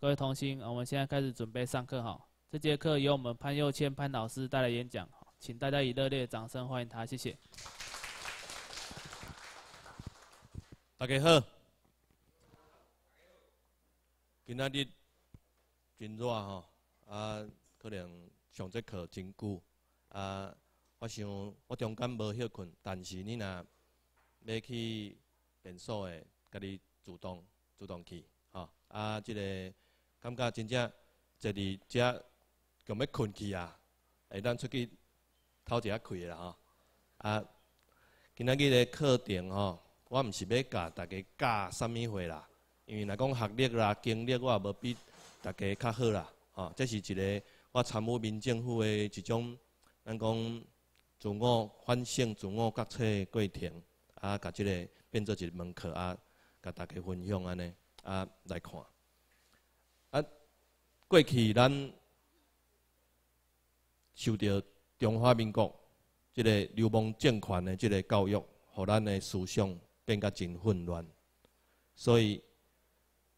各位童心，我们现在开始准备上课哈。这节课由我们潘又谦潘老师带来演讲，请大家以热烈掌声欢迎他，谢谢。大家好，今天真热哈，啊，可能上这课真久，啊，我想我中间无休困，但是你呐要去便所的，家己主动主动去，哈，啊，这个。感觉真正坐伫遮咁要困去啊，会当出去偷一下睡啦吼。啊，今仔日咧课程吼，我毋是要教大家教啥物货啦，因为若讲学历啦、经历，我也无比大家较好啦，吼。这是一个我参与民政府诶一种，咱讲自我反省、自我决策过程，啊，甲即个变做一门课啊，甲大家分享安尼啊来看。过去咱受着中华民国即个流氓政权的即个教育，互咱的思想变甲真混乱。所以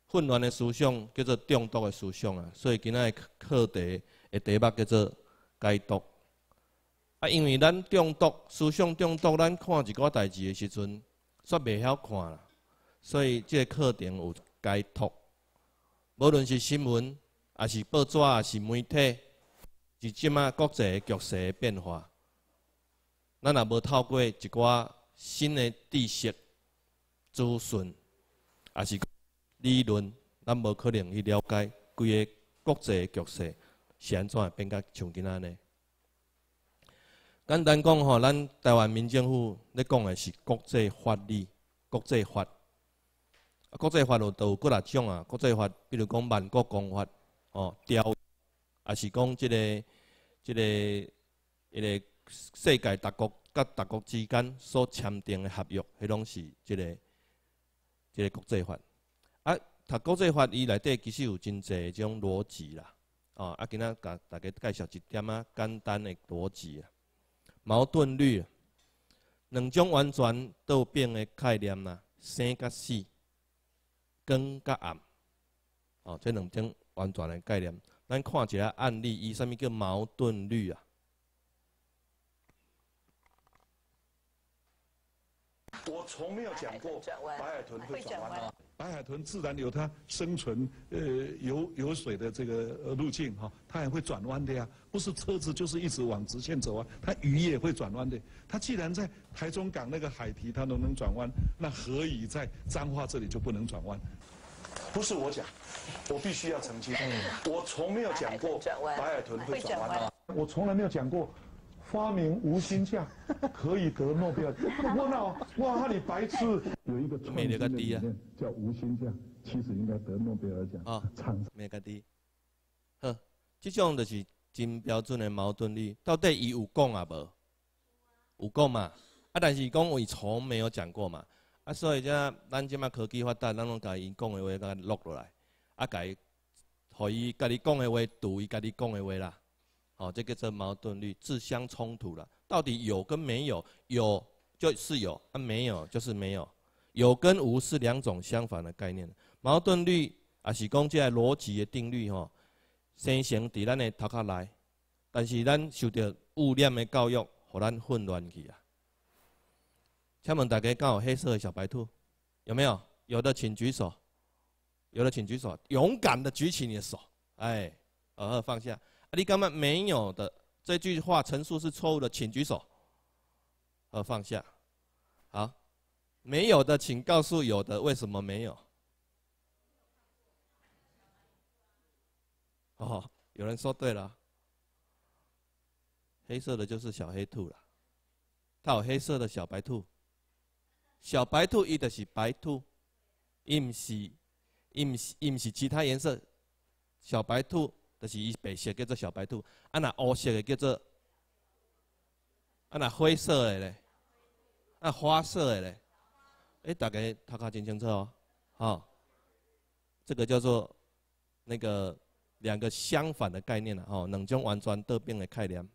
混乱的思想叫做中毒的思想啊！所以今仔个课题的题目叫做解毒。啊，因为咱中毒思想中毒，咱看一个代志的时阵，煞袂晓看啦。所以即个课程有解读，无论是新闻，啊，是报纸，啊是媒体，是即摆国际局势个变化，咱也无透过一寡新的知识资讯，啊是理论，咱无可能去了解规个国际局势是安怎变甲像今仔呢？简单讲吼，咱台湾民政府咧讲的是国际法律、国际法，啊，国际法有就有几啊种啊，国际法，比如讲万国公法。哦，调，也是讲即个、即个、迄个世界各国各大国之间所签订的合约，迄拢是即个、即个国际法。啊，读国际法，伊内底其实有真侪种逻辑啦。哦，啊，今仔甲大家介绍一点啊简单的逻辑啊，矛盾率，啊，两种完全倒变的概念啦，生甲死，光甲暗，哦，这两种。完整的概念，咱看一个案例，伊上面叫矛盾率啊。我从没有讲过白海豚会转弯啊，白海豚自然有它生存呃游游水的这个路径哈，它也会转弯的呀，不是车子就是一直往直线走啊，它鱼也会转弯的，它既然在台中港那个海堤它都能转弯，那何以在彰化这里就不能转弯？不是我讲，我必须要澄清，我从没有讲过白海豚会转弯啊，我从来没有讲过发明无心酱可以得诺贝尔我闹哇哈你白痴，有一个传媒里啊？叫无心酱，其实应该得诺贝尔奖啊，没个滴，哼，这种就是金标准的矛盾力，到底伊有讲啊无，有讲嘛，啊但是讲我从没有讲过嘛。啊，所以即咱即马科技发达，咱拢甲伊讲的话甲录落来，啊，伊，互伊家己讲的话读伊家己讲的话啦。好，这叫做矛盾率，自相冲突啦。到底有跟没有，有就是有，啊，没有就是没有。有跟无是两种相反的概念。矛盾率也是讲即个逻辑的定律吼，生成伫咱的头壳内，但是咱受着污染的教育，互咱混乱去啊。敲门，大家，刚好黑色的小白兔，有没有？有的请举手，有的请举手，勇敢的举起你的手，哎，呃放下。啊，你刚刚没有的这句话陈述是错误的，请举手，呃放下。好，没有的请告诉有的为什么没有。哦，有人说对了，黑色的就是小黑兔了，它有黑色的小白兔。小白兔伊的是白兔，伊毋是伊毋是伊毋是其他颜色。小白兔就是伊白色，叫做小白兔。啊，那乌色的叫做，啊，那灰色的咧，啊，花色的咧。哎，大家他看清清楚哦，好，这个叫做那个两个相反的概念啦，哦，两种完全得病的概念，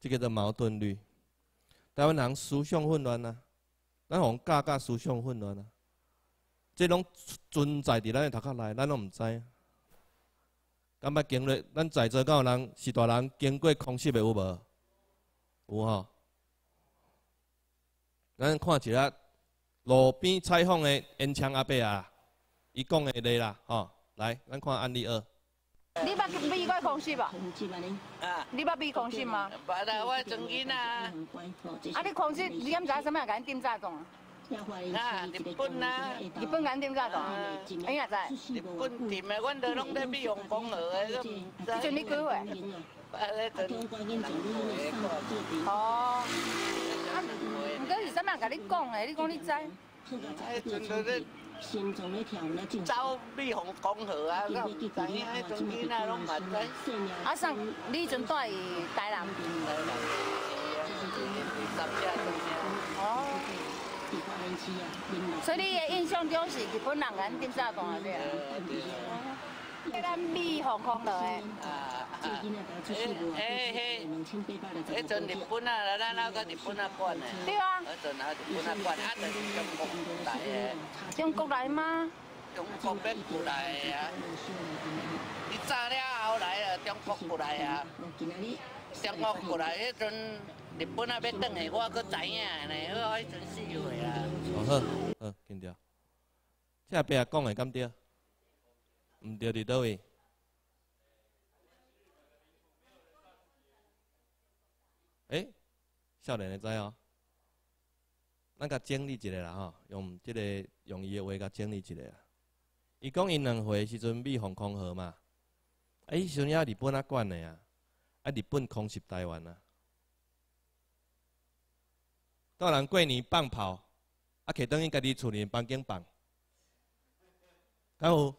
即叫做矛盾率。台湾人思想混乱呐。咱互教教思想混乱啊！这拢存在伫咱的头壳内，咱拢毋知。感觉经历，咱在座敢有人是大人？经过空袭的有无？有吼。咱看一下路边采访的烟枪阿伯啊，伊讲的个啦吼，来，咱看案例二。你捌美国公司吧？啊，你捌美抗税吗？我啊。啊，你公司你敢知什么人敢点炸讲啊，日本啊，日本敢点炸洞？你也塞，日本点的阮都拢在不用讲了，都。阵备几岁？哦。啊，唔知是啥人跟你讲的，你讲你知？招碧红江河啊，种仔，中间那种啊，上，你总在台南边。所以你的印象中是日本人，还是在干啥物仔？在咱碧红江河哎，嘿，迄阵日本啊，咱那个日本啊的，对啊，迄阵啊日本啊啊中国来中国来吗？中国过来诶啊，炸了后来中国过来啊，中国过来，迄阵日本啊要转我搁知影呢，我迄阵四岁啊。好，好，这讲敢对？唔对伫倒位？少年的仔哦，咱甲整理一下啦吼，用即个用伊的话甲整理一下啦。伊讲因两会时阵美防空河嘛，伊时阵要日本管的啊，啊，日本空袭台湾啊。到人过年放炮，啊，台东因家己厝年房间放，敢有，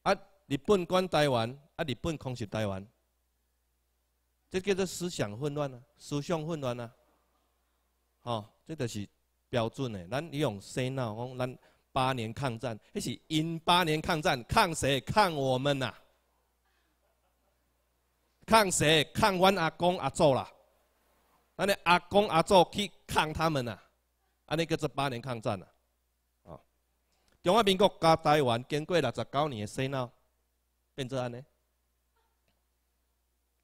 啊，日本管台湾，啊，日本空袭台湾。这叫做思想混乱啊，思想混乱啊，吼，这就是标准的。咱利用洗脑，讲咱八年抗战，那是因八年抗战，抗谁？抗我们呐？抗谁？抗阮阿公阿祖啦？安尼阿公阿祖去抗他们呐？安尼叫做八年抗战呐？哦，中华民国加台湾经过六十九年的洗脑，变做安尼。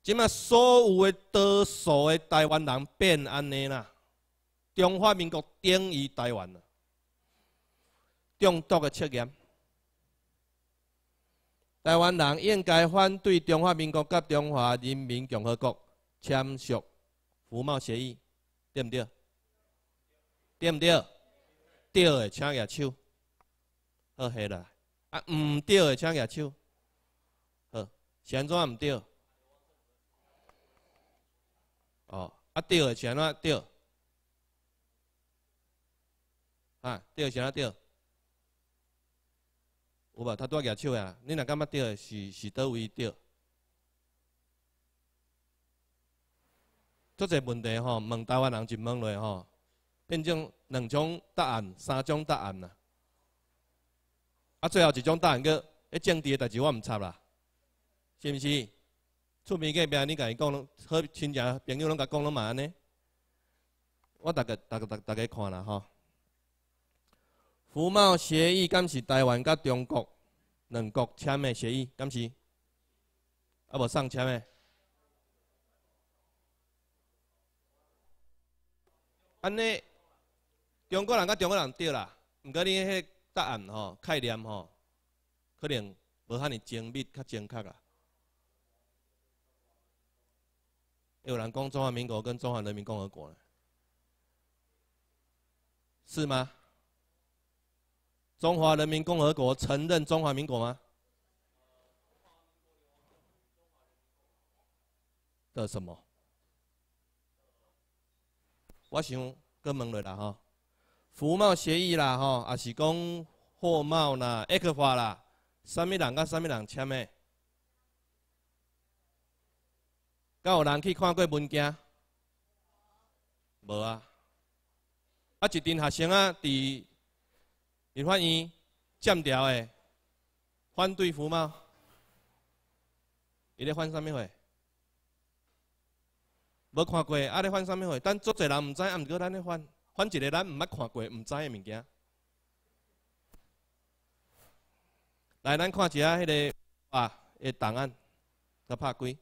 即嘛，所有的多数的台湾人变安尼啦。中华民国等于台湾，中毒的实验。台湾人应该反对中华民国甲中华人民共和国签署服贸协议，对毋对？对毋对？对的，请举手。好，下啦。啊，毋对的，请举手。好，先安怎毋对。哦，啊对的，是安怎对？啊，钓是安怎对？有无？他拄仔举手啊！你若感觉对的是是倒位对？即者问题吼，问台湾人就问落吼，变种两种答案，三种答案呐。啊，最后一种答案，叫迄政治诶代志，我唔插啦，是毋是？厝边隔壁，你甲伊讲拢，好亲戚朋友拢甲讲拢嘛安尼。我大个大个大个看啦吼。服贸协议敢是台湾甲中国两国签诶协议，敢是？啊无上签诶？安尼，中国人甲中国人对啦，毋过你迄答案吼概念吼，可能无遐尼精密较精确啊。有人讲中华民国跟中华人民共和国呢？是吗？中华人民共和国承认中华民国吗？的什么？我想跟问你啦，哈，服贸协议啦，哈，也是讲货贸啦，艾克发啦，什么人跟什么人签的？敢有人去看过文件？无啊！啊一群学生啊，伫人法院上吊的，反对服吗？伊咧反啥物货？无看过，啊咧反啥物货？但足侪人毋知，啊毋过咱咧反反一个咱毋捌看过、毋知的物件。来，咱看一下迄个啊诶档案，甲拍开。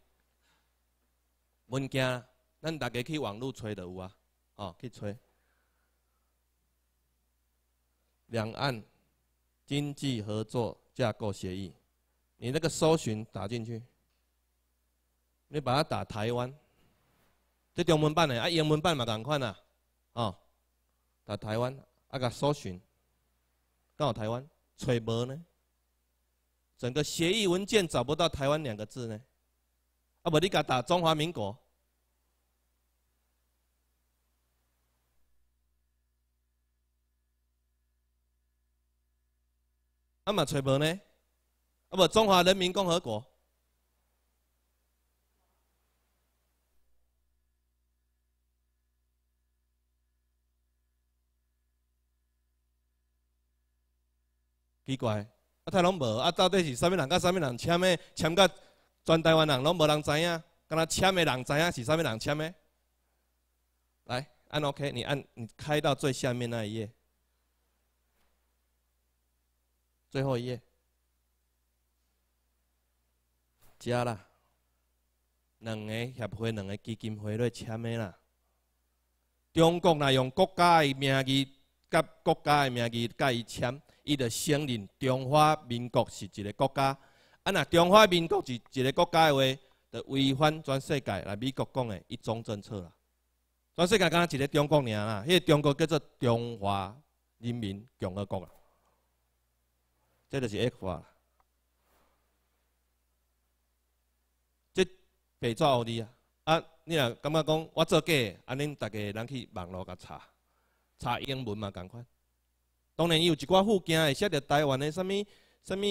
文件，咱大家去网络揣的有啊，哦，去揣两岸经济合作架构协议。你那个搜寻打进去，你把它打台湾，这中文版的啊，英文版嘛同款啊，哦，打台湾啊，甲搜寻，到台湾，揣无呢？整个协议文件找不到台湾两个字呢？啊不，你甲打中华民国。啊嘛揣无呢？啊无中华人民共和国。奇怪，啊太拢无，啊到底是啥物人？甲啥物人签的？签甲全台湾人拢无人知影，敢若签的人知影是啥物人签的？来，按 OK，你按，你开到最下面那一页。最后一页，加啦，两个协会、两个基金会咧签啦。中国若用国家的名义、甲国家的名义甲伊签，伊就承认中华民国是一个国家。啊，若中华民国是一个国家的话，就违反全世界来美国讲的一中政策啦。全世界敢若一个中国尔啦，迄个中国叫做中华人民共和国啦。即就是 A 股啊！即被抓黑字啊！啊，你若感觉讲我做过，啊恁大家人去网络甲查查英文嘛？同款。当然伊有一挂附件会写着台湾的什么什么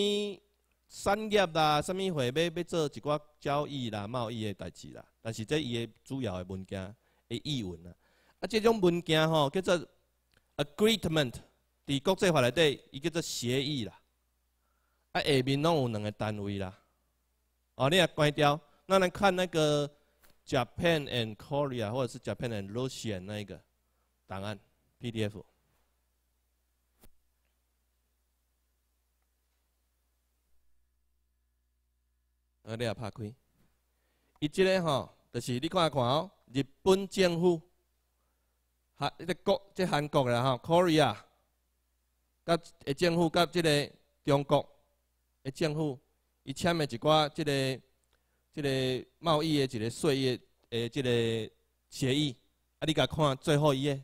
产业啦，什么会要要做一挂交易啦、贸易的代志啦。但是这伊的主要的文件的译文啊，啊这种文件吼叫做 Agreement，伫国际法内底伊叫做协议啦。啊，下面拢有两个单位啦。哦，你也关掉，那来看那个 Japan and Korea，或者是 Japan and Russia 那一个档案 PDF。啊，你也拍开。伊即个吼，就是你看看哦，日本政府，韩迄个国即韩国啦，哈，Korea，甲政府甲即个中国。诶，政府伊签诶一寡即个即个贸易诶一个税的诶即个协议，啊，你甲看最后一页，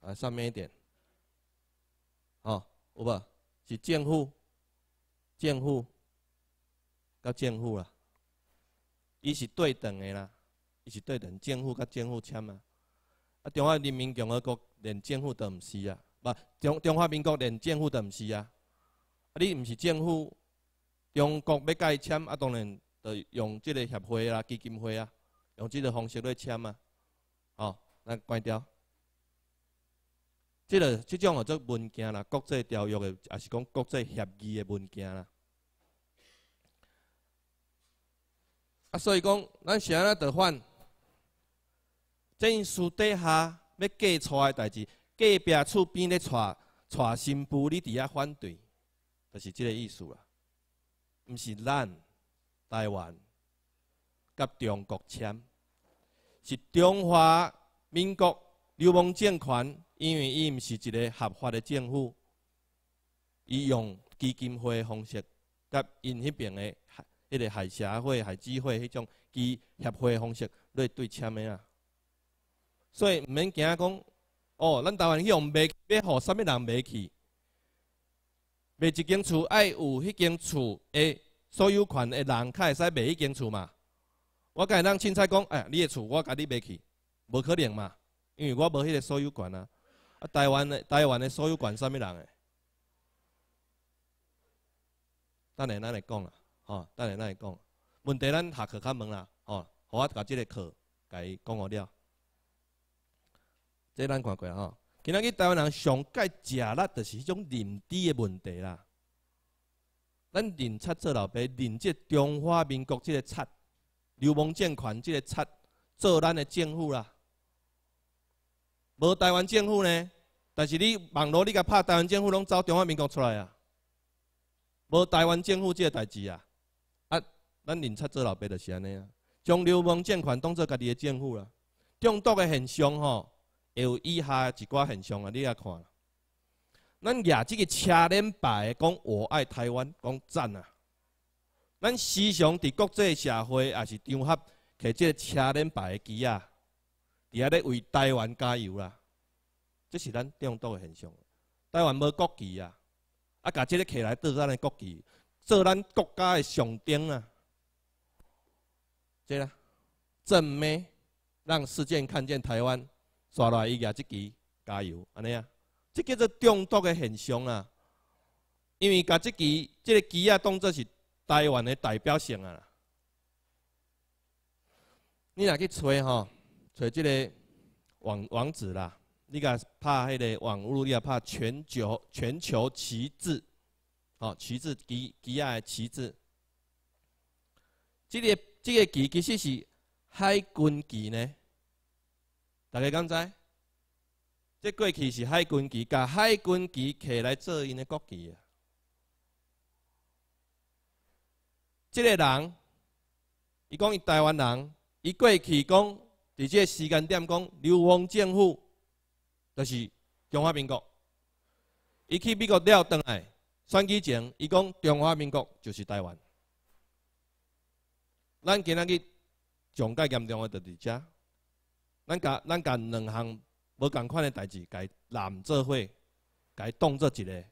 啊，上面一点，哦，有无？是政府、政府甲政府啦，伊是对等的啦，伊是对等，政府甲政府签啊。啊，中华人民共和国连政府都毋是啊。不，中中华民国连政府都唔是啊！啊，你唔是政府，中国要伊签啊，当然著用即个协会啦、基金会啊，用即个方式来签啊。哦，咱关掉。即个即种哦，做文件啦，国际条约诶，也是讲国际协议诶文件啦。啊，所以讲，咱现在著犯正书底下要改错诶代志。隔壁厝边咧娶娶新妇，你伫遐反对，就是即个意思啦。毋是咱台湾甲中国签，是中华民国流氓政权，因为伊毋是一个合法的政府，伊用基金会方式甲因迄边的迄个海峡会、海基会迄种基协会方式来对签的啊。所以毋免惊讲。哦，咱台湾迄望买卖互啥物人买去？卖一间厝，爱有迄间厝的所有权的人，才会使卖迄间厝嘛。我跟人凊彩讲，哎，你的厝我甲你买去，无可能嘛，因为我无迄个所有权啊。啊，台湾的台湾的所有权啥物人诶？等下咱来讲啦，吼，等下咱来讲。问题咱下课较问啦，吼，我甲即个课甲伊讲互了。即咱看过吼，今仔日台湾人上界食力，就是迄种认知的问题啦。咱认贼做老爸，认即中华民国即个贼、流氓政权即个贼做咱的政府啦。无台湾政府呢？但是你网络你甲拍台湾政府拢走中华民国出来啊。无台湾政府即个代志啊，啊，咱认贼做老爸就是安尼啊，将流氓政权当做家己的政府啦。中毒的现象吼。有以下一挂现象啊，你也看。咱也这个车联牌讲“我爱台湾”，讲赞啊！咱时常伫国际社会也是张合，即这车联牌旗啊，伫遐咧为台湾加油啦。这是咱中国的现象。台湾无国旗啊，啊，甲这个摕来做咱的国旗，做咱国家的象征啊。即个正面让世界看见台湾。刷来伊举即旗加油安尼啊，这叫做中毒嘅现象啊！因为甲即旗，这个旗啊当作是台湾嘅代表性啊。你若去找吼，找即个网网址啦，你甲拍迄个网络若拍全球全球旗帜，哦，旗帜旗旗啊，旗帜。即个即个旗其实是海军旗呢。大家刚才，这过去是海军旗，甲海军旗起来做因的国旗啊。这个人，伊讲伊台湾人，伊过去讲伫即个时间点讲，流亡政府就是中华民国。伊去美国了，倒来选举前，伊讲中华民国就是台湾。咱今仔日上介严重话就伫遮。咱甲咱甲两行无共款的代志，甲揽做伙，甲动做一下，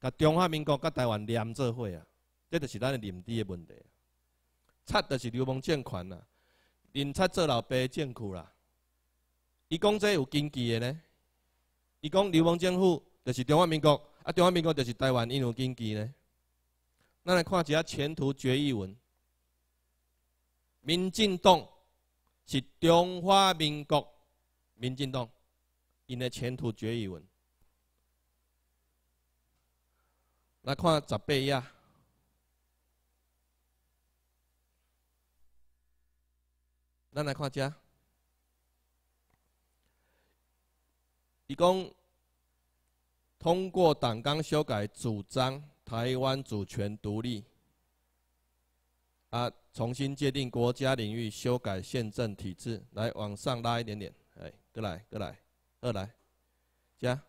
甲中华民国甲台湾连做伙啊！这就是咱的认知的问题。差就是流氓政权啦，人差做老爸政苦啦。伊讲这有根据的呢。伊讲流氓政府就是中华民国，啊中华民国就是台湾，因有根据呢。咱来看一下前途决议文，民进党。是中华民国民进党，因的前途决议文。来看十八页，咱来看遮。伊讲通过党纲修改，主张台湾主权独立。啊！重新界定国家领域，修改宪政体制，来往上拉一点点。哎，各来，各来，各来。加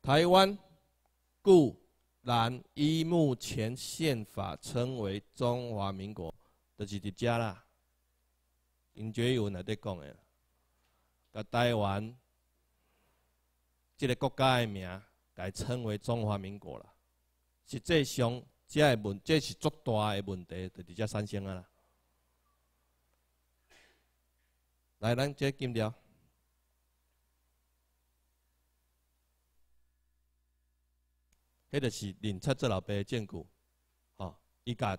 台湾固然依目前宪法称为中华民国，这是伫加啦。林觉文来得讲的，把台湾这个国家的名改称为中华民国了。实际上。这问，这是足大个问题，就直接产生啊。来，咱这金条，迄个是林则徐老的建过，吼，伊甲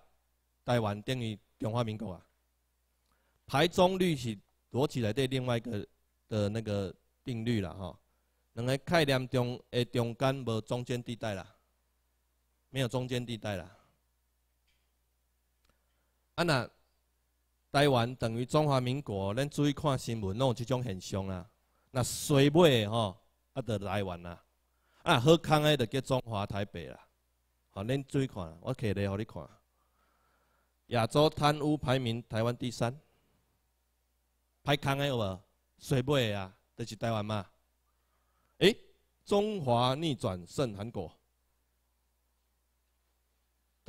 台湾等于中华民国啊。排中率是躲起来的另外一个的那个定律啦，吼，两个概念中，诶中间无中间地带啦。没有中间地带啦。啊那台湾等于中华民国，恁注意看新闻，这种就讲很凶啦。那水尾吼，啊在台湾啦。啊好康的就叫中华台北啦。好恁注意看，我起咧给你看。亚洲贪污排名台湾第三，排康的有无？水尾啊，就是台湾嘛。哎，中华逆转胜韩国。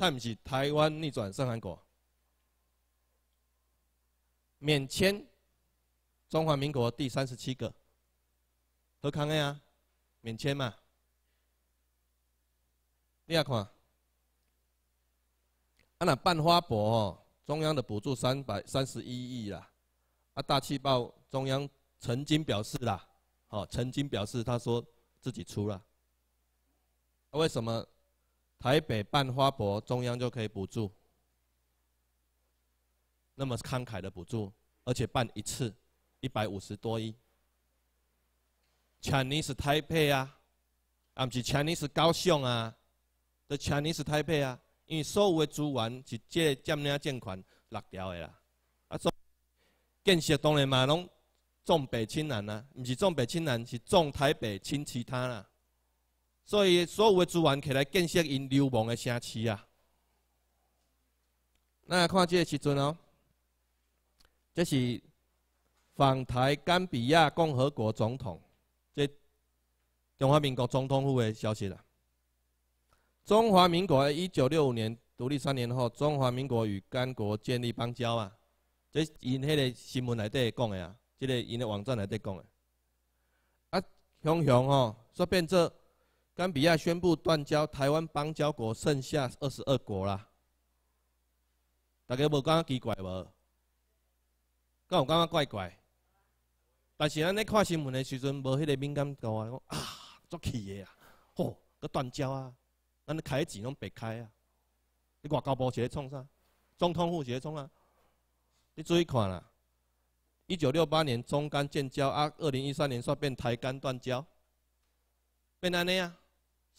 他唔是台湾逆转胜韩国，免签中华民国第三十七个，何康的啊，免签嘛，你也看，那半花博哦，中央的补助三百三十一亿啦，啊，大气报中央曾经表示啦，哦，曾经表示他说自己出了，为什么？台北办花博，中央就可以补助，那么慷慨的补助，而且办一次，一百五十多亿。Chinese Taipei 啊，啊不是 Chinese 高雄啊，这 Chinese Taipei 啊，因为所有的资源是借占领借款落掉的啦。啊，建设当然嘛，拢重北轻南啊，不是重北轻南，是重台北轻其他啦。所以，所有的资源起来建设因流氓的城市啊！咱看即个时阵哦，即是访台甘比亚共和国总统，即中华民国总统府的消息啦。中华民国一九六五年独立三年后，中华民国与甘国建立邦交啊！即因迄个新闻内底讲的啊，即个因的网站内底讲的。啊，雄雄吼，煞变做。冈比亚宣布断交，台湾邦交国剩下二十二国啦。大家无感觉奇怪无？敢有感觉怪怪？但是咱咧看新闻的时阵，无迄个敏感度啊！啊，足气的啊！吼，搁断交啊！咱开的钱拢白开啊！你外交部是咧创啥？总统府是咧创啊？你注意看啦！一九六八年中干建交啊，二零一三年煞变台干断交，变安尼啊？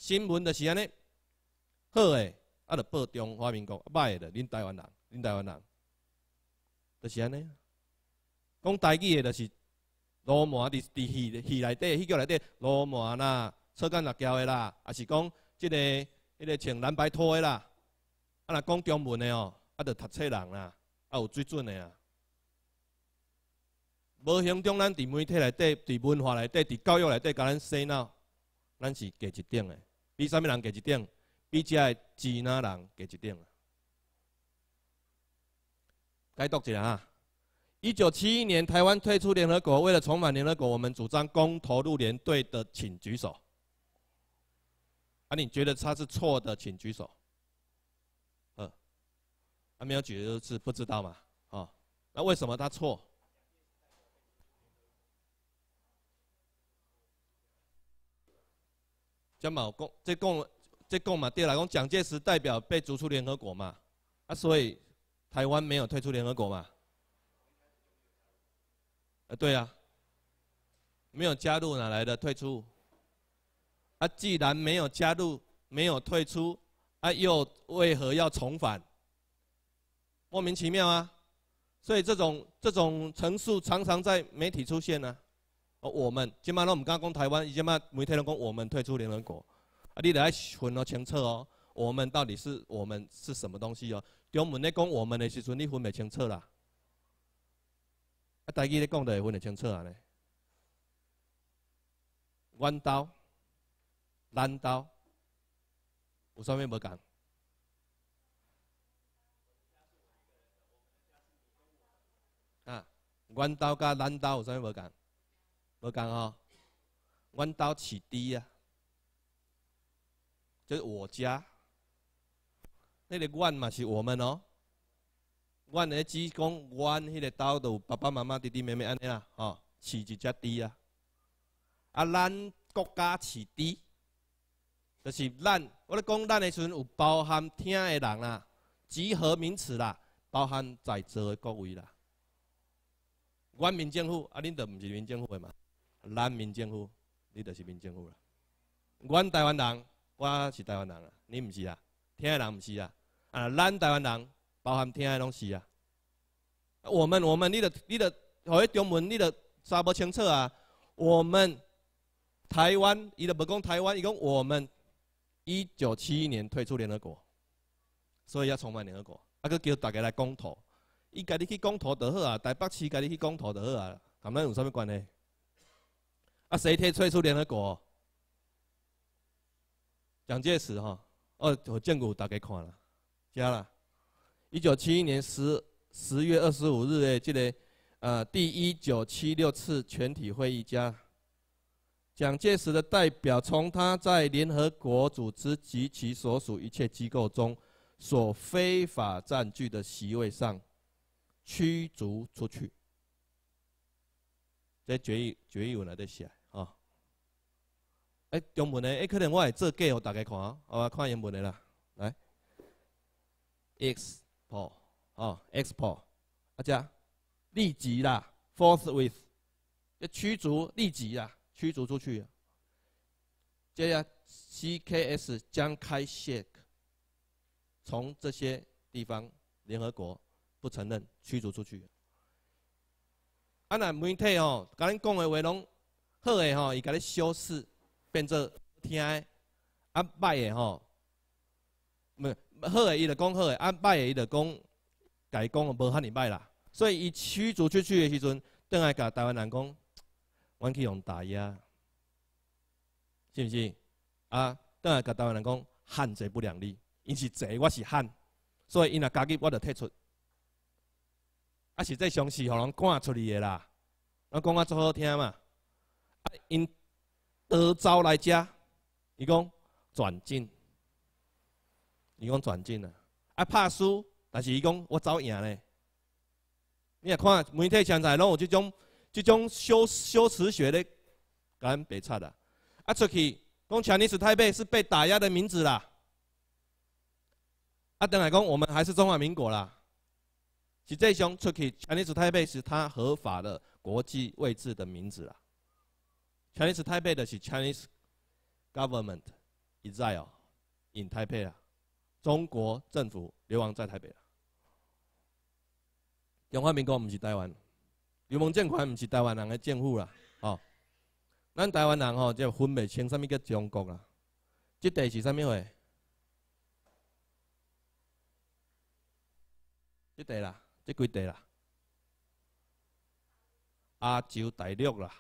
新闻就是安尼，好诶，啊，著报中华民国；歹诶，著恁台湾人，恁台湾人，就是安尼。讲台语诶，就是罗马伫伫戏戏内底，戏剧内底罗马啦，车干而交诶啦，啊是讲即个迄个穿蓝白拖诶啦。啊，若讲中文诶哦，啊著读册人啦，啊有水准诶啊。无形中，咱伫媒体内底、伫文化内底、伫教育内底，甲咱洗脑，咱是低一等诶。比什么人给一点？比这的指南人给一点啊！该读一下啊！一九七一年台湾退出联合国，为了重返联合国，我们主张公投入联队的，请举手。啊，你觉得他是错的，请举手。嗯，还没有举的是不知道嘛？哦，那为什么他错？蒋某共这共这共嘛，第二个讲蒋介石代表被逐出联合国嘛，啊，所以台湾没有退出联合国嘛，啊，对啊，没有加入哪来的退出？啊，既然没有加入，没有退出，啊，又为何要重返？莫名其妙啊！所以这种这种陈述常常在媒体出现呢。哦，我们，今嘛拢毋敢讲台湾，今嘛媒体拢讲我们退出联合国，啊，你得来分哦清楚哦，我们到底是我们是什么东西哦？中文咧讲我们的时阵，你分袂清楚啦。啊，大家咧讲会分未清楚啊咧。弯刀、难刀，有啥物无讲？啊，弯刀甲难刀有啥物无讲？无共吼，阮兜饲猪啊，就是我家。那个阮嘛是我们哦，阮诶只讲阮迄个都有爸爸妈妈弟弟妹妹安尼啦吼，饲一只猪啊。啊，咱国家饲猪，就是咱我咧讲咱诶时阵有包含听诶人啊，集合名词啦，包含在座诶各位啦。阮民政府啊，恁都毋是民政府诶嘛。咱民政府，你就是民政府啦。阮台湾人，我是台湾人啊，你毋是啊？听的人毋是啊？啊，咱台湾人包含听的拢是啊。我们我们，你得你得互一中文，你得查无清楚啊？我们台湾，伊得无讲台湾，伊讲我们一九七一年退出联合国，所以要重返联合国。啊，佮叫大家来公投，伊家己去公投就好啊，台北市家己去公投就好啊，咁咱有啥物关系？啊，谁以退出联合国？蒋介石哈，哦，我见过大概看了，加了。一九七一年十十月二十五日的这个，呃，第一九七六次全体会议加，蒋介石的代表从他在联合国组织及其所属一切机构中所非法占据的席位上驱逐出去，在决议决议文来在写。哎，中文的哎，可能我会做假，让大家看，好吧？看英文的啦，来 e x p o 哦 e x p o 阿加，立即啦，force with 要驱逐立即啦，驱逐出去。接著，CKS 将开 shake，从这些地方，联合国不承认，驱逐出去。啊，那媒体吼，甲恁讲的话拢好诶吼，伊甲你修饰。变做听诶，啊歹的吼，唔好诶伊就讲好诶，啊歹诶伊就讲，家讲无遐尔歹啦。所以伊驱逐出去的时阵，邓来甲台湾人讲，阮去用打压，是毋是？啊，邓来甲台湾人讲，汉贼不两立，伊是贼，我是汉，所以伊若家己，我著退出。啊，实际上是互人看出去的啦，我讲啊，足好听嘛，啊，因。得招来加，伊讲转进，伊讲转进了，啊怕输，但是伊讲我走赢咧。你也看媒体现在拢有这种这种修修辞学的，甲咱白擦啦。啊出去，讲 c h i n a i p 台北是被打压的名字啦。啊等来讲我们还是中华民国啦。实际上，出去，Chinese Taipei 是他合法的国际位置的名字啦。Chinese Taipei 的是 Chinese government exile in Taipei 啦，中国政府流亡在台北啦。中华民国唔是台湾，流氓政权唔是台湾人的政府啦。哦，咱台湾人哦，就分不清什么叫中国啦。这地是啥物事？这地啦，这几地啦，亚洲大陆啦。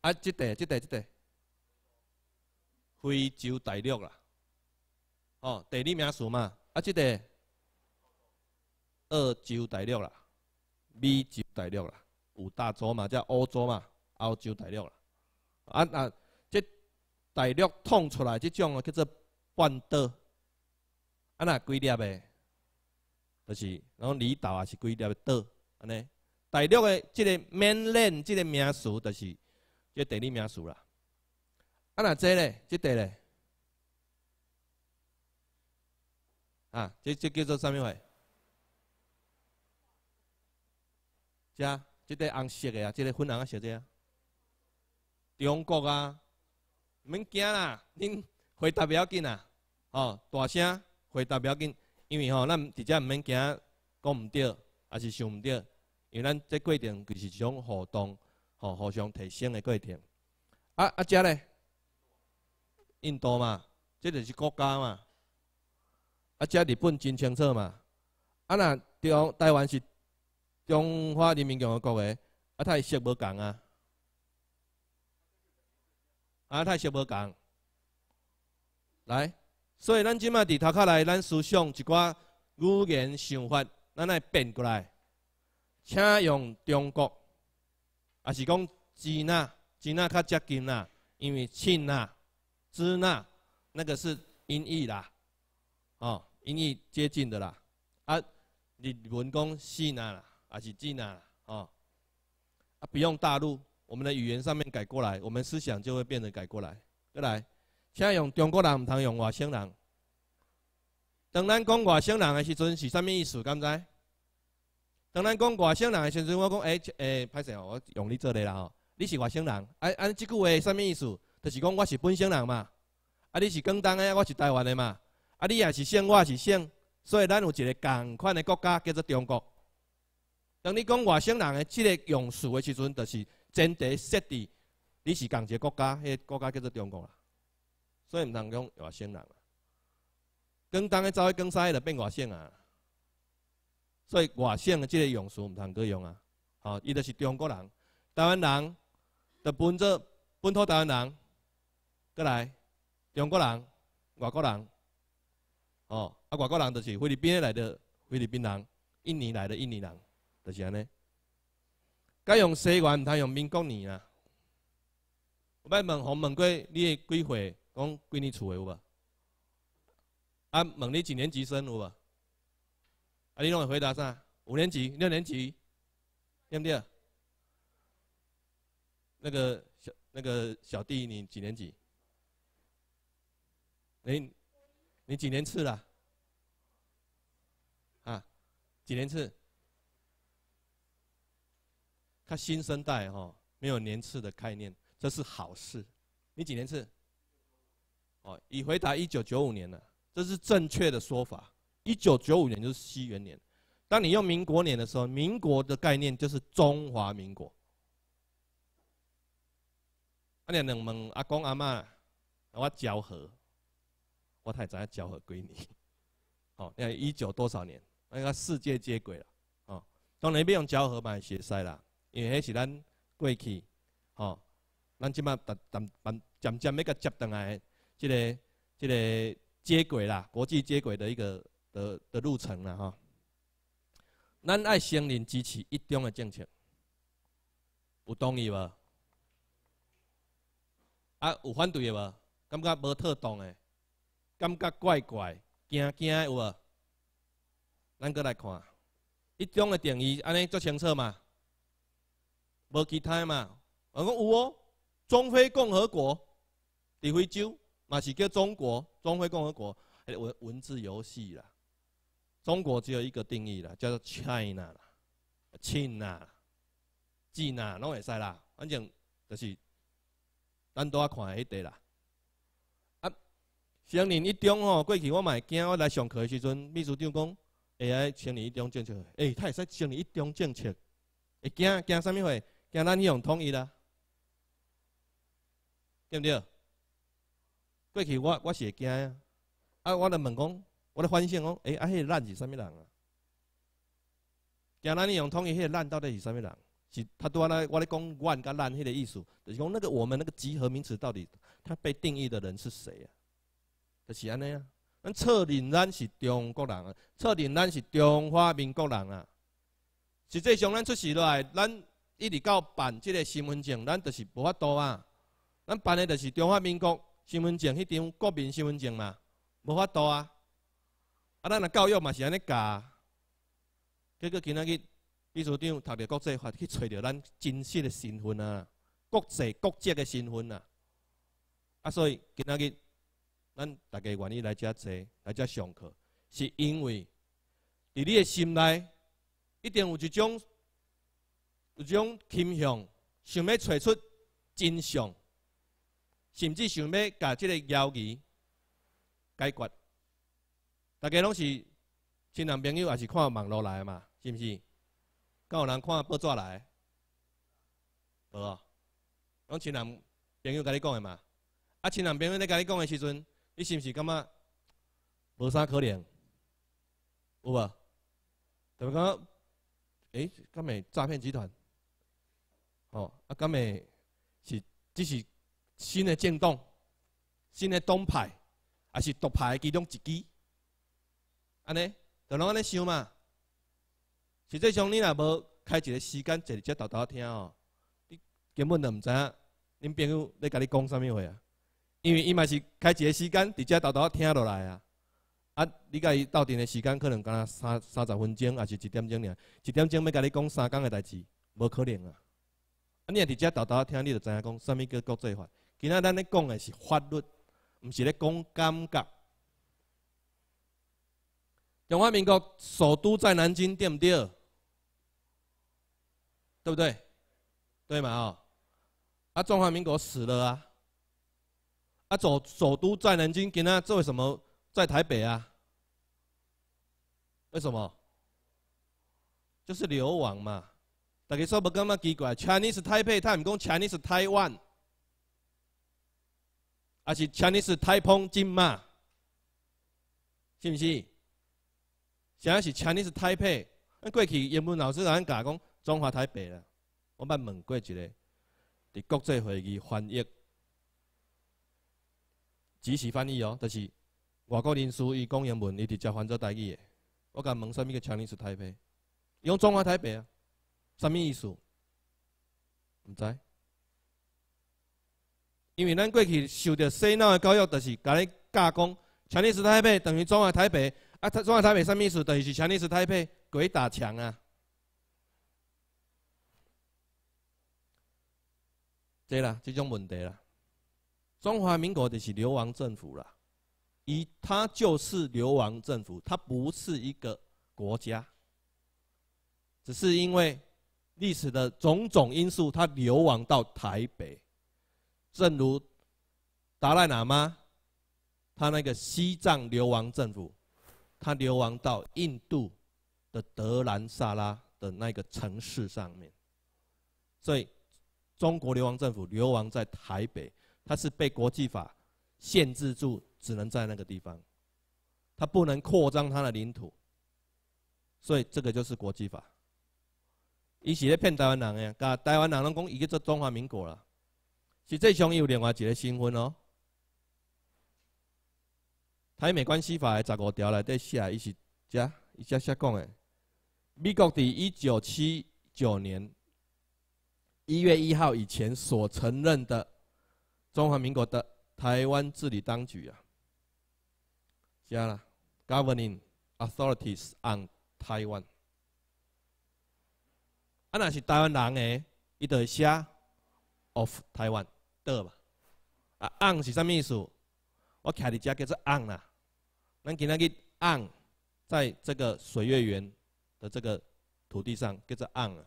啊，即块、即块、即块，非洲大陆啦，哦，地理名词嘛。啊，即块，欧洲大陆啦，美洲大陆啦，五大洲嘛，叫欧洲嘛，澳洲大陆啦。啊，那即大陆通出来，即种叫做半岛。啊，那几粒诶，就是，然后离岛也是几粒岛，安尼。大陆诶，这个 mainland 这个名词，就是。即地理名输啦，啊那这咧，即个咧，啊，即即叫做啥物话？啥？即个红色的啊，即个粉红啊，小姐啊，中国啊，免惊啦，恁回答不要紧啦，吼，大声回答不要紧，因为吼，咱直接唔免惊，讲唔对，还是想唔对，因为咱这规定就是一种互动。好，互相提升的过程。啊啊，遮咧，印度嘛，这就是国家嘛。啊遮日本真清楚嘛。啊那中台湾是中华人民共和国诶，啊它习无同啊，啊它习无同。来，所以咱即卖伫头壳来，咱思想一寡语言想法，咱来变过来，请用中国。啊，是讲基那基那较接近啦，因为亲”那支那那个是音译啦，哦，音译接近的啦。啊，日文讲西那啦，啊是基那啦，哦，啊不用大陆，我们的语言上面改过来，我们思想就会变得改过来。再来，请用中国人唔通用外省人。当咱讲外省人的时阵，是啥物意思，敢知？当咱讲外省人诶时阵，我讲诶诶，歹势哦，我用你做咧啦吼。你是外省人，安按即句话啥物意思？就是讲我是本省人嘛。啊，你是广东诶，我是台湾诶嘛。啊，你也是省，我也是省，所以咱有一个共款诶国家叫做中国。当你讲外省人诶即个用词诶时阵，就是前提设置你是同一个国家，迄个国家叫做中国啦。所以毋通讲外省人啊，广东诶，走去广西就变外省啊。所以外省的这个用词唔通搁用啊！好，伊就是中国人，台湾人，就分作本土台湾人，过来中国人、外国人，哦，啊，外国人就是菲律宾来的菲律宾人，印尼来的印尼人，就是安尼。该用西元，通用民国年啊。我卖问红问过你几岁，讲几年出的有无？啊，问你几年级生有无？李总，你回答啥？五年级、六年级，对不对？那个小那个小弟，你几年级？你你几年次了？啊，几年次？他新生代哦，没有年次的概念，这是好事。你几年次？哦，已回答一九九五年了，这是正确的说法。一九九五年就是西元年。当你用民国年的时候，民国的概念就是中华民国。阿娘两问阿公阿妈，我交合，我太早交合归你。哦，你看一九多少年？那个世界接轨了，哦，当然不用交合嘛，写西啦，因为那是咱过去，哦，咱即马搭搭把渐渐那个接上来，这个这个接轨啦，国际接轨的一个。的的路程了哈，咱爱承认支持一中的政策，有同意无？啊有反对的无？感觉无妥当的，感觉怪怪，惊惊的有无？咱哥来看，一中的定义安尼足清楚嘛？无其他嘛？我讲有哦，中非共和国，伫非洲嘛是叫中国，中非共和国，文文字游戏啦。中国只有一个定义啦，叫做 China，China，China，拢会使啦，反正就是咱拄啊看迄块啦。啊，青年一中吼，过去我嘛会惊，我来上课的时阵，秘书长讲会爱青年一中政策，哎，他会使青年一中政策。会惊惊啥物会惊咱用统一啦，对不对？过去我我是会惊啊，啊，我来问讲。我咧反省哦，哎啊，迄、个咱是啥物人啊？今日你用统一个咱到底是啥物人？是他拄仔来我咧讲“万”甲“咱迄个意思，就是讲那个我们那个集合名词到底他被定义的人是谁啊？就是安尼啊！咱册定咱是中国人啊，册定咱是中华民国人啊。实际上，咱出事落来，咱一直到办即个身份证，咱就是无法度啊。咱办的著是中华民国身份证，迄张国民身份证嘛，无法度啊。啊，咱若教育嘛是安尼教，结果今仔日秘书长读着国际法，去揣着咱真实的身份啊，国际、国际的身份啊。啊，所以今仔日咱大家愿意来遮坐，来遮上课，是因为伫你的心内一定有一种一种倾向，想要揣出真相，甚至想要把这个谣言解决。大家拢是亲人朋友，也是看网络来嘛，是不是？敢有人看报纸来？无啊，拢亲人朋友甲你讲的嘛。啊，亲人朋友咧甲你讲的时阵，你是不是感觉无啥可怜？有无？就是讲，哎，敢美诈骗集团，哦，啊，敢美是只是新的政党，新的党派，还是独派其中一支？安尼，就拢安尼想嘛。实际上，你若无开一个时间坐伫遮豆豆听哦，你根本就毋知。影恁朋友咧甲你讲啥物话啊？因为伊嘛是开一个时间，伫遮豆豆听落来啊。啊，你甲伊斗阵的时间可能敢若三三十分钟，也是一点钟尔。一点钟要甲你讲三工的代志，无可能啊。啊，你若伫遮豆豆听，你就知影讲啥物叫国际法。今仔咱咧讲的是法律，毋是咧讲感觉。中华民国首都在南京，对不对？对嘛哦。啊，中华民国死了啊！啊，首首都在南京，给他做什么在台北啊？为什么？就是流亡嘛。大家说不干嘛奇怪？Chinese Taipei，他们讲 Chinese Taiwan，而是 Chinese Taipei 金嘛，是不是？只要是“千 i p 台 i 咱过去英文老师来教讲“中华台北”啦。我捌问过一个，伫国际会议翻译、即时翻译哦，就是外国人士伊讲英文，伊直接翻做台语的。我甲问什么个“千里是台伊用“中华台北”啊？啥物意思？唔知。因为咱过去受着洗脑的教育，就是甲你教讲“千 i p 台 i 等于“中华台北”。啊！中华台北三意思？等于是强介石台北鬼打墙啊！对啦，这种问题啦，中华民国就是流亡政府啦，以它就是流亡政府，它不是一个国家，只是因为历史的种种因素，它流亡到台北，正如达赖喇嘛，他那个西藏流亡政府。他流亡到印度的德兰萨拉的那个城市上面，所以中国流亡政府流亡在台北，他是被国际法限制住，只能在那个地方，他不能扩张他的领土，所以这个就是国际法。一起咧骗台湾人耶，噶台湾人拢讲已经做中华民国了，其实最重要另外一个新分哦。台美关系法的十五条内底写，伊是遮，伊遮写讲的。美国在一九七九年一月一号以前所承认的中华民国的台湾治理当局啊，加了 governing authorities on Taiwan。啊，那是台湾人诶，伊得写 of Taiwan，对吧？啊，on 是啥意思？我徛伫遮叫做 on 啦。咱今仔日按，在这个水月园的这个土地上，叫做按啊。